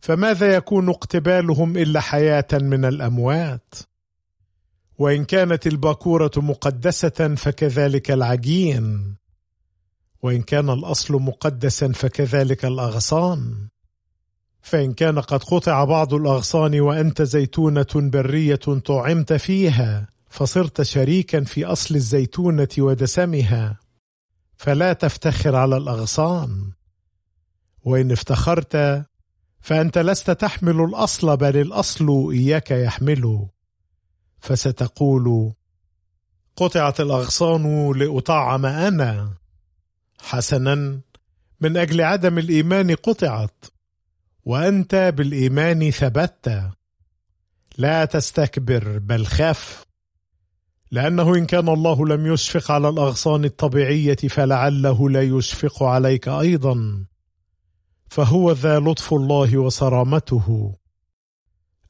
فماذا يكون اقتبالهم الا حياه من الاموات وان كانت الباكوره مقدسه فكذلك العجين وان كان الاصل مقدسا فكذلك الاغصان فان كان قد قطع بعض الاغصان وانت زيتونه بريه طعمت فيها فصرت شريكا في أصل الزيتونة ودسمها فلا تفتخر على الأغصان وإن افتخرت فأنت لست تحمل الأصل بل الأصل إياك يحمله فستقول قطعت الأغصان لأطعم أنا حسنا من أجل عدم الإيمان قطعت وأنت بالإيمان ثبت لا تستكبر بل خف لأنه إن كان الله لم يشفق على الأغصان الطبيعية فلعله لا يشفق عليك أيضا فهو ذا لطف الله وصرامته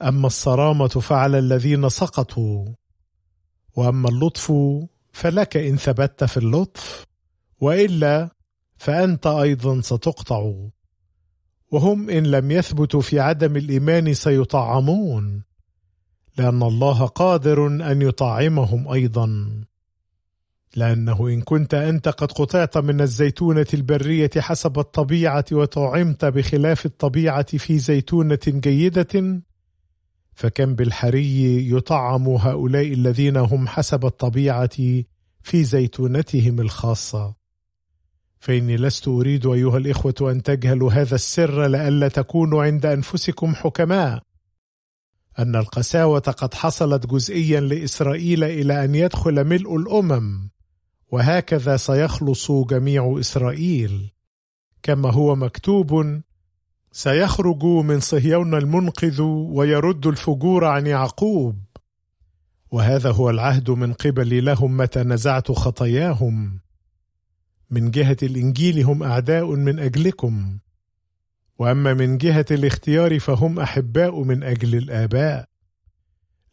أما الصرامة فعلى الذين سقطوا وأما اللطف فلك إن ثبت في اللطف وإلا فأنت أيضا ستقطع وهم إن لم يثبتوا في عدم الإيمان سيطعمون لان الله قادر ان يطعمهم ايضا لانه ان كنت انت قد قطعت من الزيتونه البريه حسب الطبيعه وطعمت بخلاف الطبيعه في زيتونه جيده فكم بالحري يطعم هؤلاء الذين هم حسب الطبيعه في زيتونتهم الخاصه فاني لست اريد ايها الاخوه ان تجهلوا هذا السر لئلا تكونوا عند انفسكم حكماء أن القساوة قد حصلت جزئيا لإسرائيل إلى أن يدخل ملء الأمم وهكذا سيخلص جميع إسرائيل كما هو مكتوب سيخرج من صهيون المنقذ ويرد الفجور عن يعقوب وهذا هو العهد من قبلي لهم متى نزعت خطاياهم من جهة الإنجيل هم أعداء من أجلكم واما من جهه الاختيار فهم احباء من اجل الاباء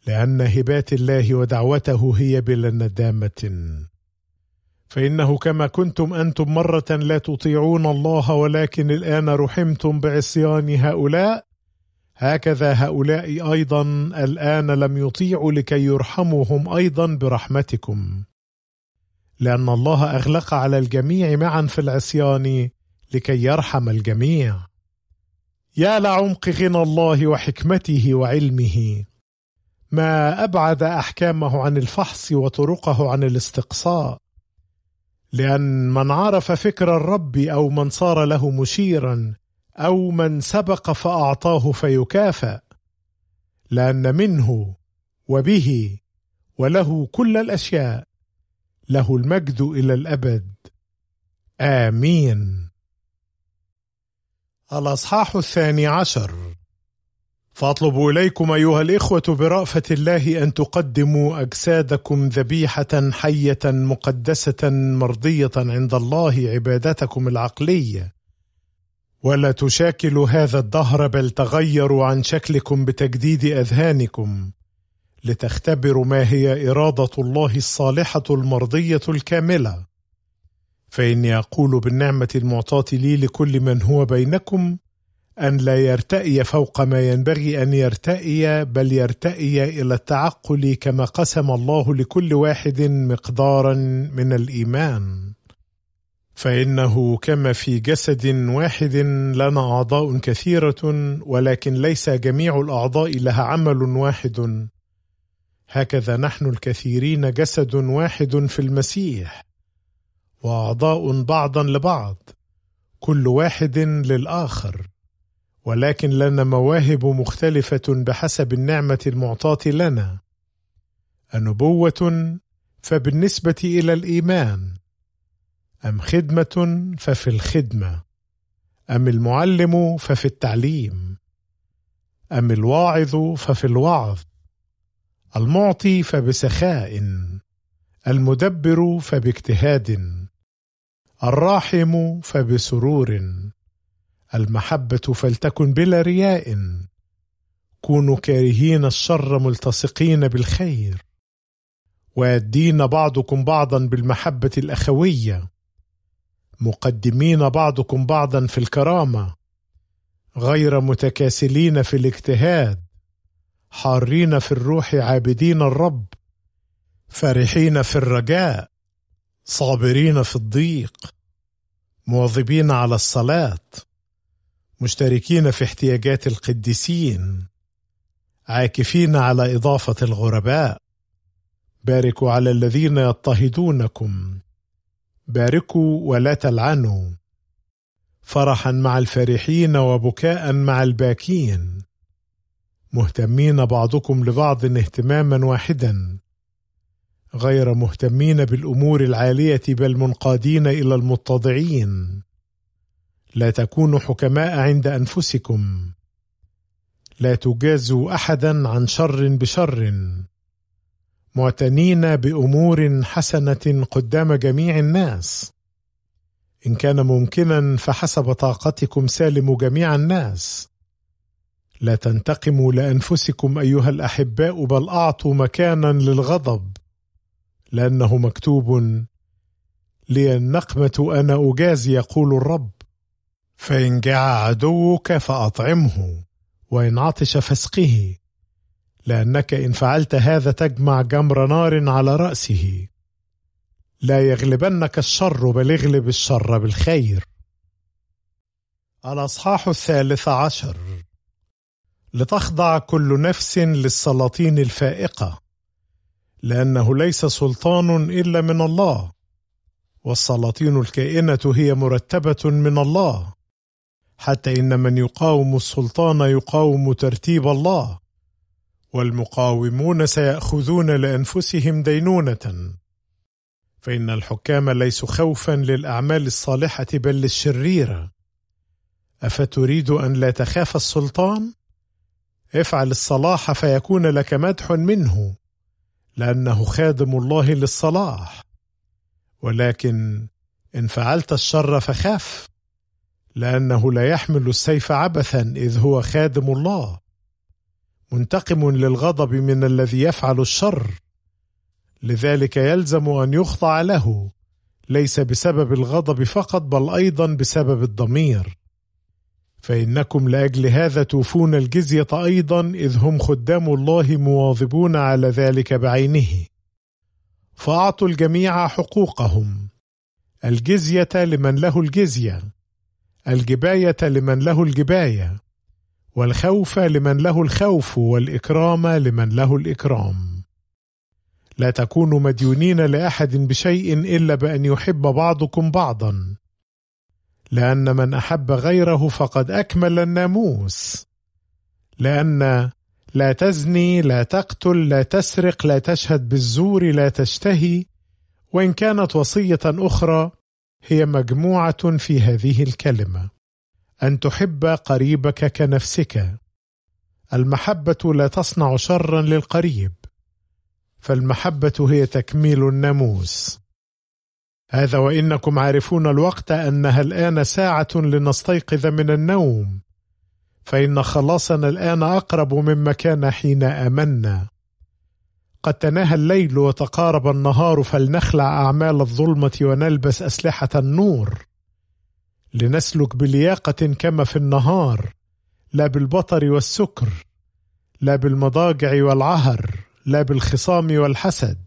لان هبات الله ودعوته هي بلا ندامه فانه كما كنتم انتم مره لا تطيعون الله ولكن الان رحمتم بعصيان هؤلاء هكذا هؤلاء ايضا الان لم يطيعوا لكي يرحموهم ايضا برحمتكم لان الله اغلق على الجميع معا في العصيان لكي يرحم الجميع يا لعمق غنى الله وحكمته وعلمه ما ابعد احكامه عن الفحص وطرقه عن الاستقصاء لان من عرف فكر الرب او من صار له مشيرا او من سبق فاعطاه فيكافأ لان منه وبه وله كل الاشياء له المجد الى الابد امين الأصحاح الثاني عشر فأطلب إليكم أيها الإخوة برأفة الله أن تقدموا أجسادكم ذبيحة حية مقدسة مرضية عند الله عبادتكم العقلية ولا تشاكلوا هذا الدهر بل تغيروا عن شكلكم بتجديد أذهانكم لتختبروا ما هي إرادة الله الصالحة المرضية الكاملة فاني اقول بالنعمه المعطاه لي لكل من هو بينكم ان لا يرتئي فوق ما ينبغي ان يرتئي بل يرتئي الى التعقل كما قسم الله لكل واحد مقدارا من الايمان فانه كما في جسد واحد لنا اعضاء كثيره ولكن ليس جميع الاعضاء لها عمل واحد هكذا نحن الكثيرين جسد واحد في المسيح واعضاء بعضا لبعض كل واحد للاخر ولكن لنا مواهب مختلفه بحسب النعمه المعطاه لنا انبوه فبالنسبه الى الايمان ام خدمه ففي الخدمه ام المعلم ففي التعليم ام الواعظ ففي الوعظ المعطي فبسخاء المدبر فباجتهاد الراحم فبسرور المحبة فلتكن بلا رياء كونوا كارهين الشر ملتصقين بالخير ويدين بعضكم بعضا بالمحبة الأخوية مقدمين بعضكم بعضا في الكرامة غير متكاسلين في الاجتهاد حارين في الروح عابدين الرب فرحين في الرجاء صابرين في الضيق مواظبين على الصلاه مشتركين في احتياجات القديسين عاكفين على اضافه الغرباء باركوا على الذين يضطهدونكم باركوا ولا تلعنوا فرحا مع الفرحين وبكاء مع الباكين مهتمين بعضكم لبعض اهتماما واحدا غير مهتمين بالامور العاليه بل منقادين الى المتضعين لا تكونوا حكماء عند انفسكم لا تجازوا احدا عن شر بشر معتنين بامور حسنه قدام جميع الناس ان كان ممكنا فحسب طاقتكم سالموا جميع الناس لا تنتقموا لانفسكم ايها الاحباء بل اعطوا مكانا للغضب لأنه مكتوب لي النقمة أنا أجازي يقول الرب فإن جاع عدوك فأطعمه وإن عطش فاسقه لأنك إن فعلت هذا تجمع جمر نار على رأسه لا يغلبنك الشر بل اغلب الشر بالخير الأصحاح الثالث عشر لتخضع كل نفس للسلاطين الفائقة لانه ليس سلطان الا من الله والسلاطين الكائنه هي مرتبه من الله حتى ان من يقاوم السلطان يقاوم ترتيب الله والمقاومون سياخذون لانفسهم دينونه فان الحكام ليسوا خوفا للاعمال الصالحه بل للشريره افتريد ان لا تخاف السلطان افعل الصلاح فيكون لك مدح منه لانه خادم الله للصلاح ولكن ان فعلت الشر فخاف لانه لا يحمل السيف عبثا اذ هو خادم الله منتقم للغضب من الذي يفعل الشر لذلك يلزم ان يخضع له ليس بسبب الغضب فقط بل ايضا بسبب الضمير فإنكم لأجل هذا توفون الجزية أيضا إذ هم خدام الله مواظبون على ذلك بعينه فأعطوا الجميع حقوقهم الجزية لمن له الجزية الجباية لمن له الجباية والخوف لمن له الخوف والإكرام لمن له الإكرام لا تكونوا مديونين لأحد بشيء إلا بأن يحب بعضكم بعضا لان من احب غيره فقد اكمل الناموس لان لا تزني لا تقتل لا تسرق لا تشهد بالزور لا تشتهي وان كانت وصيه اخرى هي مجموعه في هذه الكلمه ان تحب قريبك كنفسك المحبه لا تصنع شرا للقريب فالمحبه هي تكميل الناموس هذا وانكم عارفون الوقت انها الان ساعه لنستيقظ من النوم فان خلاصنا الان اقرب مما كان حين امنا قد تناهى الليل وتقارب النهار فلنخلع اعمال الظلمه ونلبس اسلحه النور لنسلك بلياقه كما في النهار لا بالبطر والسكر لا بالمضاجع والعهر لا بالخصام والحسد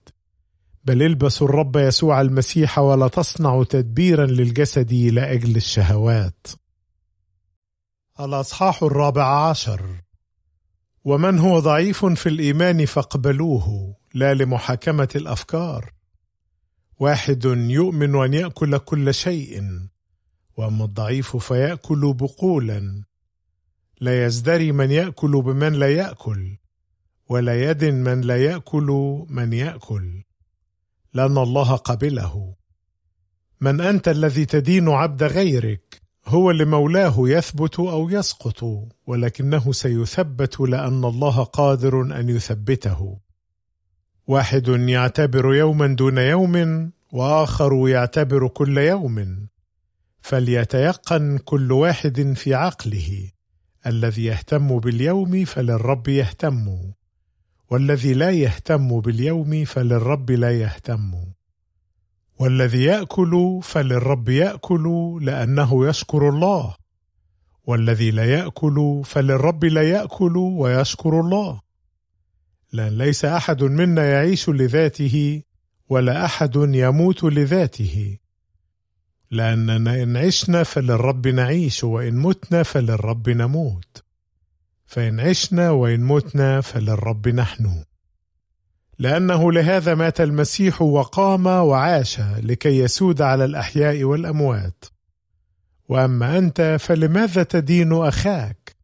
بل البسوا الرب يسوع المسيح ولا تصنعوا تدبيرا للجسد لأجل الشهوات الأصحاح الرابع عشر ومن هو ضعيف في الإيمان فاقبلوه لا لمحاكمة الأفكار واحد يؤمن أن يأكل كل شيء وأما الضعيف فيأكل بقولا لا يزدري من يأكل بمن لا يأكل ولا يدن من لا يأكل من يأكل لأن الله قبله من أنت الذي تدين عبد غيرك هو لمولاه يثبت أو يسقط ولكنه سيثبت لأن الله قادر أن يثبته واحد يعتبر يوما دون يوم وآخر يعتبر كل يوم فليتيقن كل واحد في عقله الذي يهتم باليوم فللرب يهتم والذي لا يهتم باليوم فللرب لا يهتم والذي ياكل فللرب ياكل لانه يشكر الله والذي لا ياكل فللرب لا ياكل ويشكر الله لان ليس احد منا يعيش لذاته ولا احد يموت لذاته لاننا ان عشنا فللرب نعيش وان متنا فللرب نموت فإن عشنا وإن متنا فللرب نحن لأنه لهذا مات المسيح وقام وعاش لكي يسود على الأحياء والأموات وأما أنت فلماذا تدين أخاك؟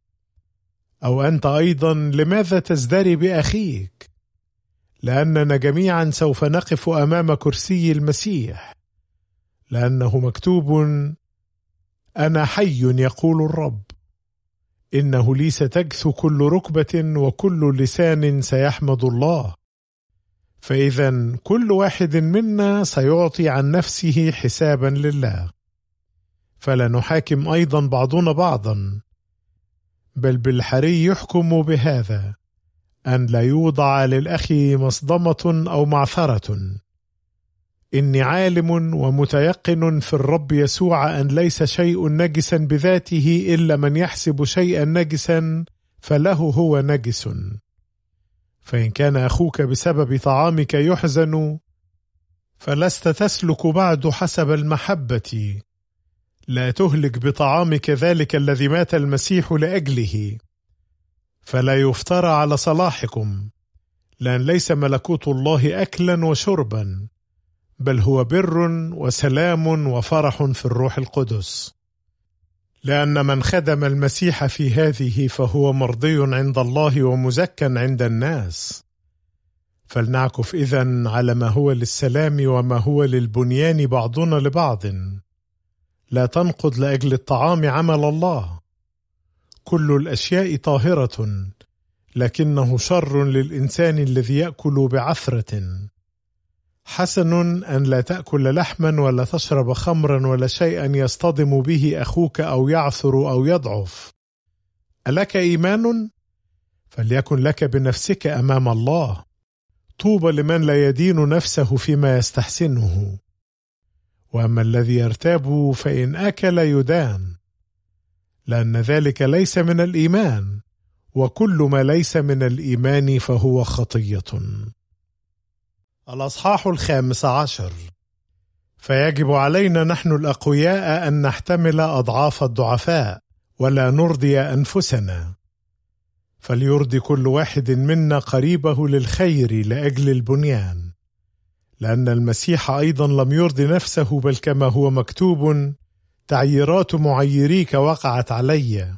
أو أنت أيضا لماذا تزدري بأخيك؟ لأننا جميعا سوف نقف أمام كرسي المسيح لأنه مكتوب أنا حي يقول الرب انه لي ستجث كل ركبه وكل لسان سيحمد الله فاذا كل واحد منا سيعطي عن نفسه حسابا لله فلا نحاكم ايضا بعضنا بعضا بل بالحري يحكم بهذا ان لا يوضع للاخ مصدمه او معثره إني عالم ومتيقن في الرب يسوع أن ليس شيء نجسا بذاته إلا من يحسب شيئا نجسا فله هو نجس فإن كان أخوك بسبب طعامك يحزن فلست تسلك بعد حسب المحبة لا تهلك بطعامك ذلك الذي مات المسيح لأجله فلا يفترى على صلاحكم لأن ليس ملكوت الله أكلا وشربا بل هو بر وسلام وفرح في الروح القدس لان من خدم المسيح في هذه فهو مرضي عند الله ومزكى عند الناس فلنعكف اذا على ما هو للسلام وما هو للبنيان بعضنا لبعض لا تنقض لاجل الطعام عمل الله كل الاشياء طاهره لكنه شر للانسان الذي ياكل بعثره حسن أن لا تأكل لحما ولا تشرب خمرا ولا شيئا يصطدم به أخوك أو يعثر أو يضعف ألك إيمان؟ فليكن لك بنفسك أمام الله طوبى لمن لا يدين نفسه فيما يستحسنه وأما الذي يرتاب فإن أكل يدان لأن ذلك ليس من الإيمان وكل ما ليس من الإيمان فهو خطية الأصحاح الخامس عشر فيجب علينا نحن الأقوياء أن نحتمل أضعاف الضعفاء ولا نرضي أنفسنا فليرضي كل واحد منا قريبه للخير لأجل البنيان لأن المسيح أيضا لم يرضي نفسه بل كما هو مكتوب تعييرات معيريك وقعت علي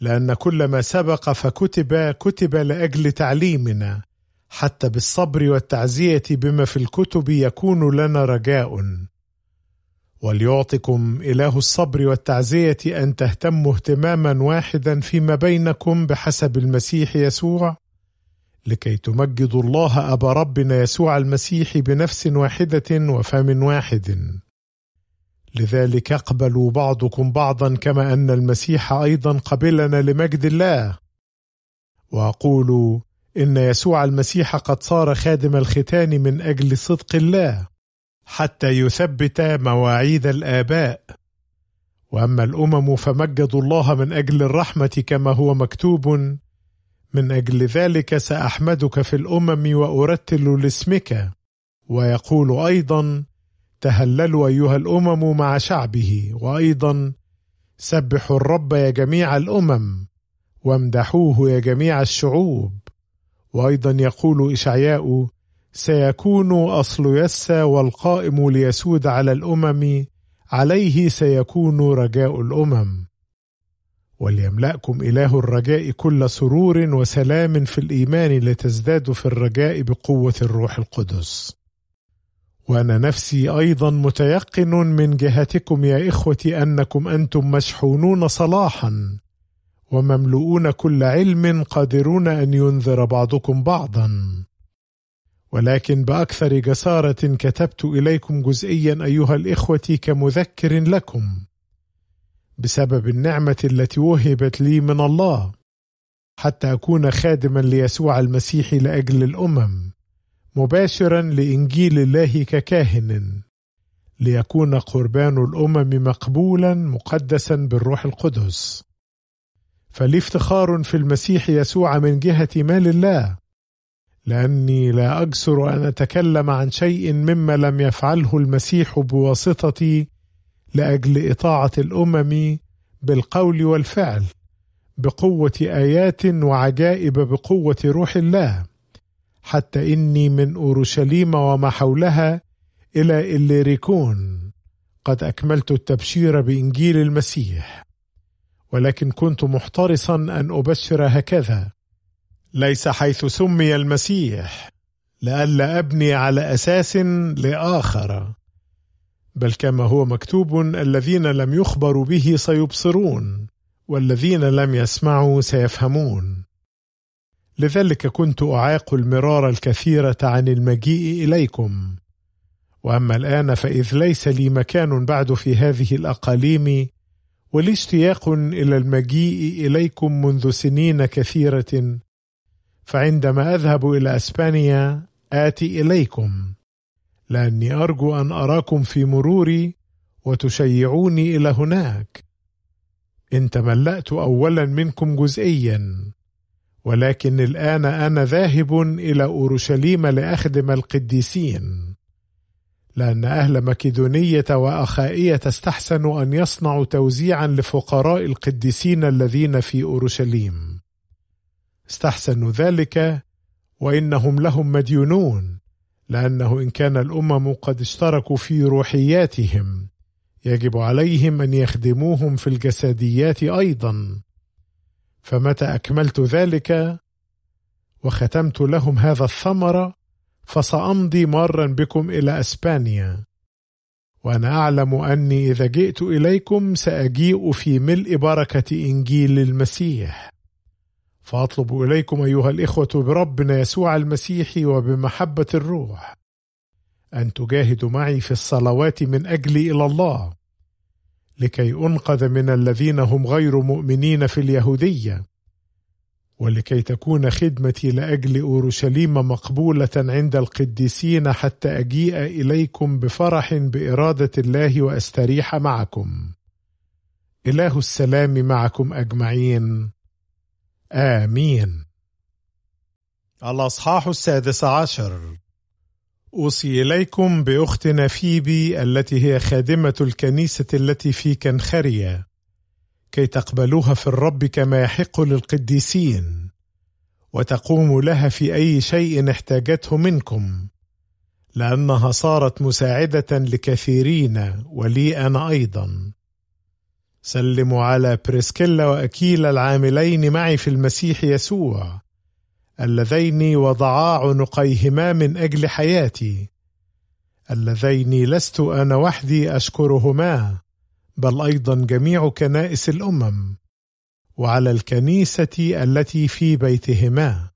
لأن كل ما سبق فكتب كتب لأجل تعليمنا حتى بالصبر والتعزيه بما في الكتب يكون لنا رجاء وليعطكم اله الصبر والتعزيه ان تهتموا اهتماما واحدا فيما بينكم بحسب المسيح يسوع لكي تمجدوا الله ابا ربنا يسوع المسيح بنفس واحده وفم واحد لذلك اقبلوا بعضكم بعضا كما ان المسيح ايضا قبلنا لمجد الله واقول إن يسوع المسيح قد صار خادم الختان من أجل صدق الله حتى يثبت مواعيد الآباء وأما الأمم فمجدوا الله من أجل الرحمة كما هو مكتوب من أجل ذلك سأحمدك في الأمم وأرتل لاسمك ويقول أيضا تهللوا أيها الأمم مع شعبه وأيضا سبحوا الرب يا جميع الأمم وامدحوه يا جميع الشعوب وايضا يقول اشعياء سيكون اصل يسى والقائم ليسود على الامم عليه سيكون رجاء الامم وليملاكم اله الرجاء كل سرور وسلام في الايمان لتزدادوا في الرجاء بقوه الروح القدس وانا نفسي ايضا متيقن من جهتكم يا اخوتي انكم انتم مشحونون صلاحا ومملؤون كل علم قادرون ان ينذر بعضكم بعضا ولكن باكثر جساره كتبت اليكم جزئيا ايها الاخوه كمذكر لكم بسبب النعمه التي وهبت لي من الله حتى اكون خادما ليسوع المسيح لاجل الامم مباشرا لانجيل الله ككاهن ليكون قربان الامم مقبولا مقدسا بالروح القدس فلي افتخار في المسيح يسوع من جهة مال الله لأني لا أجسر أن أتكلم عن شيء مما لم يفعله المسيح بواسطتي لأجل إطاعة الأمم بالقول والفعل بقوة آيات وعجائب بقوة روح الله حتى إني من أورشليم وما حولها إلى إليريكون قد أكملت التبشير بإنجيل المسيح ولكن كنت محترصا ان ابشر هكذا ليس حيث سمي المسيح لئلا ابني على اساس لاخر بل كما هو مكتوب الذين لم يخبروا به سيبصرون والذين لم يسمعوا سيفهمون لذلك كنت اعاق المرار الكثيره عن المجيء اليكم واما الان فاذ ليس لي مكان بعد في هذه الاقاليم ولي اشتياق الى المجيء اليكم منذ سنين كثيره فعندما اذهب الى اسبانيا اتي اليكم لاني ارجو ان اراكم في مروري وتشيعوني الى هناك ان تملات اولا منكم جزئيا ولكن الان انا ذاهب الى اورشليم لاخدم القديسين لأن أهل مكيدونية وأخائية استحسنوا أن يصنعوا توزيعا لفقراء القديسين الذين في أورشليم استحسنوا ذلك وإنهم لهم مديونون لأنه إن كان الأمم قد اشتركوا في روحياتهم يجب عليهم أن يخدموهم في الجسديات أيضا فمتى أكملت ذلك وختمت لهم هذا الثمر فسأمضي مرا بكم إلى أسبانيا وأنا أعلم أني إذا جئت إليكم سأجيء في ملء بركة إنجيل المسيح فأطلب إليكم أيها الإخوة بربنا يسوع المسيح وبمحبة الروح أن تجاهدوا معي في الصلوات من أجلي إلى الله لكي أنقذ من الذين هم غير مؤمنين في اليهودية ولكي تكون خدمتي لاجل اورشليم مقبوله عند القديسين حتى اجيء اليكم بفرح باراده الله واستريح معكم اله السلام معكم اجمعين امين الاصحاح السادس عشر اوصي اليكم باختنا فيبي التي هي خادمه الكنيسه التي في كنخريه كي تقبلوها في الرب كما يحق للقديسين وتقوموا لها في اي شيء احتاجته منكم لانها صارت مساعده لكثيرين ولي انا ايضا سلموا على بريسكيلا واكيلا العاملين معي في المسيح يسوع اللذين وضعا عنقيهما من اجل حياتي اللذين لست انا وحدي اشكرهما بل ايضا جميع كنائس الامم وعلى الكنيسه التي في بيتهما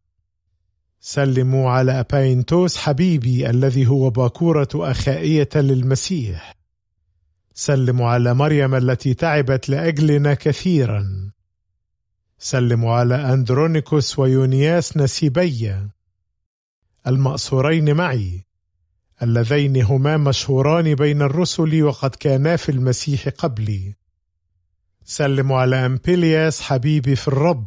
سلموا على اباينتوس حبيبي الذي هو باكوره اخائيه للمسيح سلموا على مريم التي تعبت لاجلنا كثيرا سلموا على اندرونيكوس ويونياس نسيبيا المأسورين معي اللذين هما مشهوران بين الرسل وقد كانا في المسيح قبلي سلموا على أمبيلياس حبيبي في الرب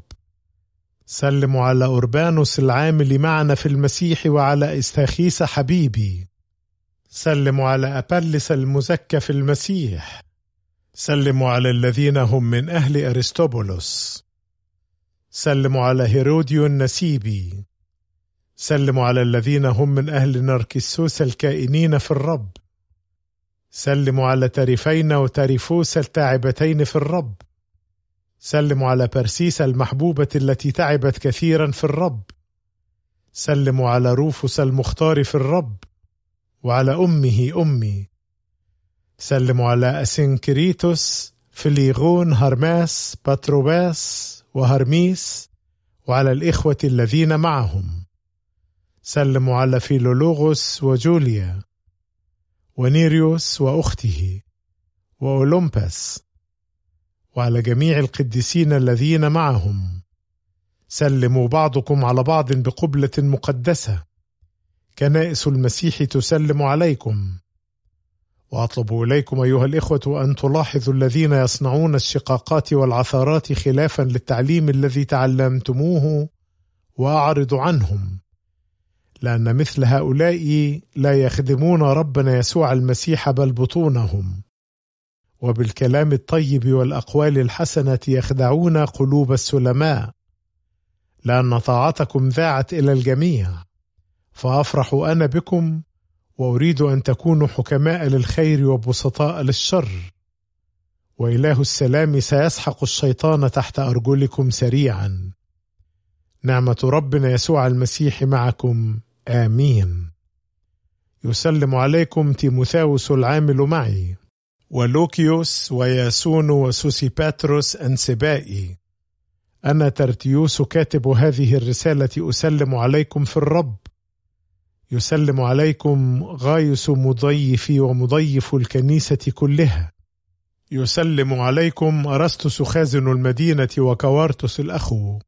سلموا على أوربانوس العامل معنا في المسيح وعلى استاخيس حبيبي سلموا على أبلس المزكى في المسيح سلموا على الذين هم من أهل أرستوبولوس سلموا على هيروديو النسيبي سلموا على الذين هم من أهل نركسوس الكائنين في الرب سلموا على تريفين وتريفوس التاعبتين في الرب سلموا على برسيس المحبوبة التي تعبت كثيرا في الرب سلموا على روفوس المختار في الرب وعلى أمه أمي سلموا على أسنكريتوس فليغون هرماس باتروباس وهرميس وعلى الإخوة الذين معهم سلموا على فيلولوغوس وجوليا ونيريوس وأخته وأولومباس وعلى جميع القديسين الذين معهم سلموا بعضكم على بعض بقبلة مقدسة كنائس المسيح تسلم عليكم واطلب اليكم ايها الاخوه ان تلاحظوا الذين يصنعون الشقاقات والعثارات خلافا للتعليم الذي تعلمتموه واعرضوا عنهم لأن مثل هؤلاء لا يخدمون ربنا يسوع المسيح بل بطونهم وبالكلام الطيب والأقوال الحسنة يخدعون قلوب السلماء لأن طاعتكم ذاعت إلى الجميع فأفرح أنا بكم وأريد أن تكونوا حكماء للخير وبسطاء للشر وإله السلام سيسحق الشيطان تحت أرجلكم سريعا نعمة ربنا يسوع المسيح معكم آمين. يسلم عليكم تيموثاوس العامل معي ولوكيوس وياسون وسوسي باتروس أنسبائي أنا ترتيوس كاتب هذه الرسالة أسلم عليكم في الرب يسلم عليكم غايس مضيفي ومضيف الكنيسة كلها يسلم عليكم ارستس خازن المدينة وكوارتس الأخو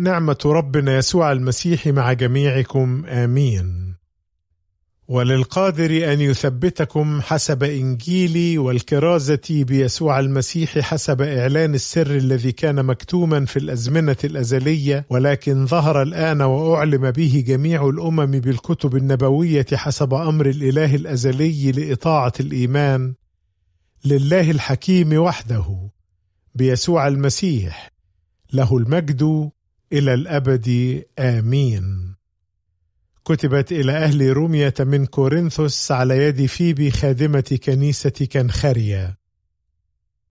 نعمة ربنا يسوع المسيح مع جميعكم آمين. وللقادر أن يثبتكم حسب إنجيلي والكرازة بيسوع المسيح حسب إعلان السر الذي كان مكتوما في الأزمنة الأزلية ولكن ظهر الآن وأعلم به جميع الأمم بالكتب النبوية حسب أمر الإله الأزلي لإطاعة الإيمان لله الحكيم وحده بيسوع المسيح له المجد الى الابد امين كتبت الى اهل روميه من كورنثوس على يد فيبي خادمه كنيسه كنخريه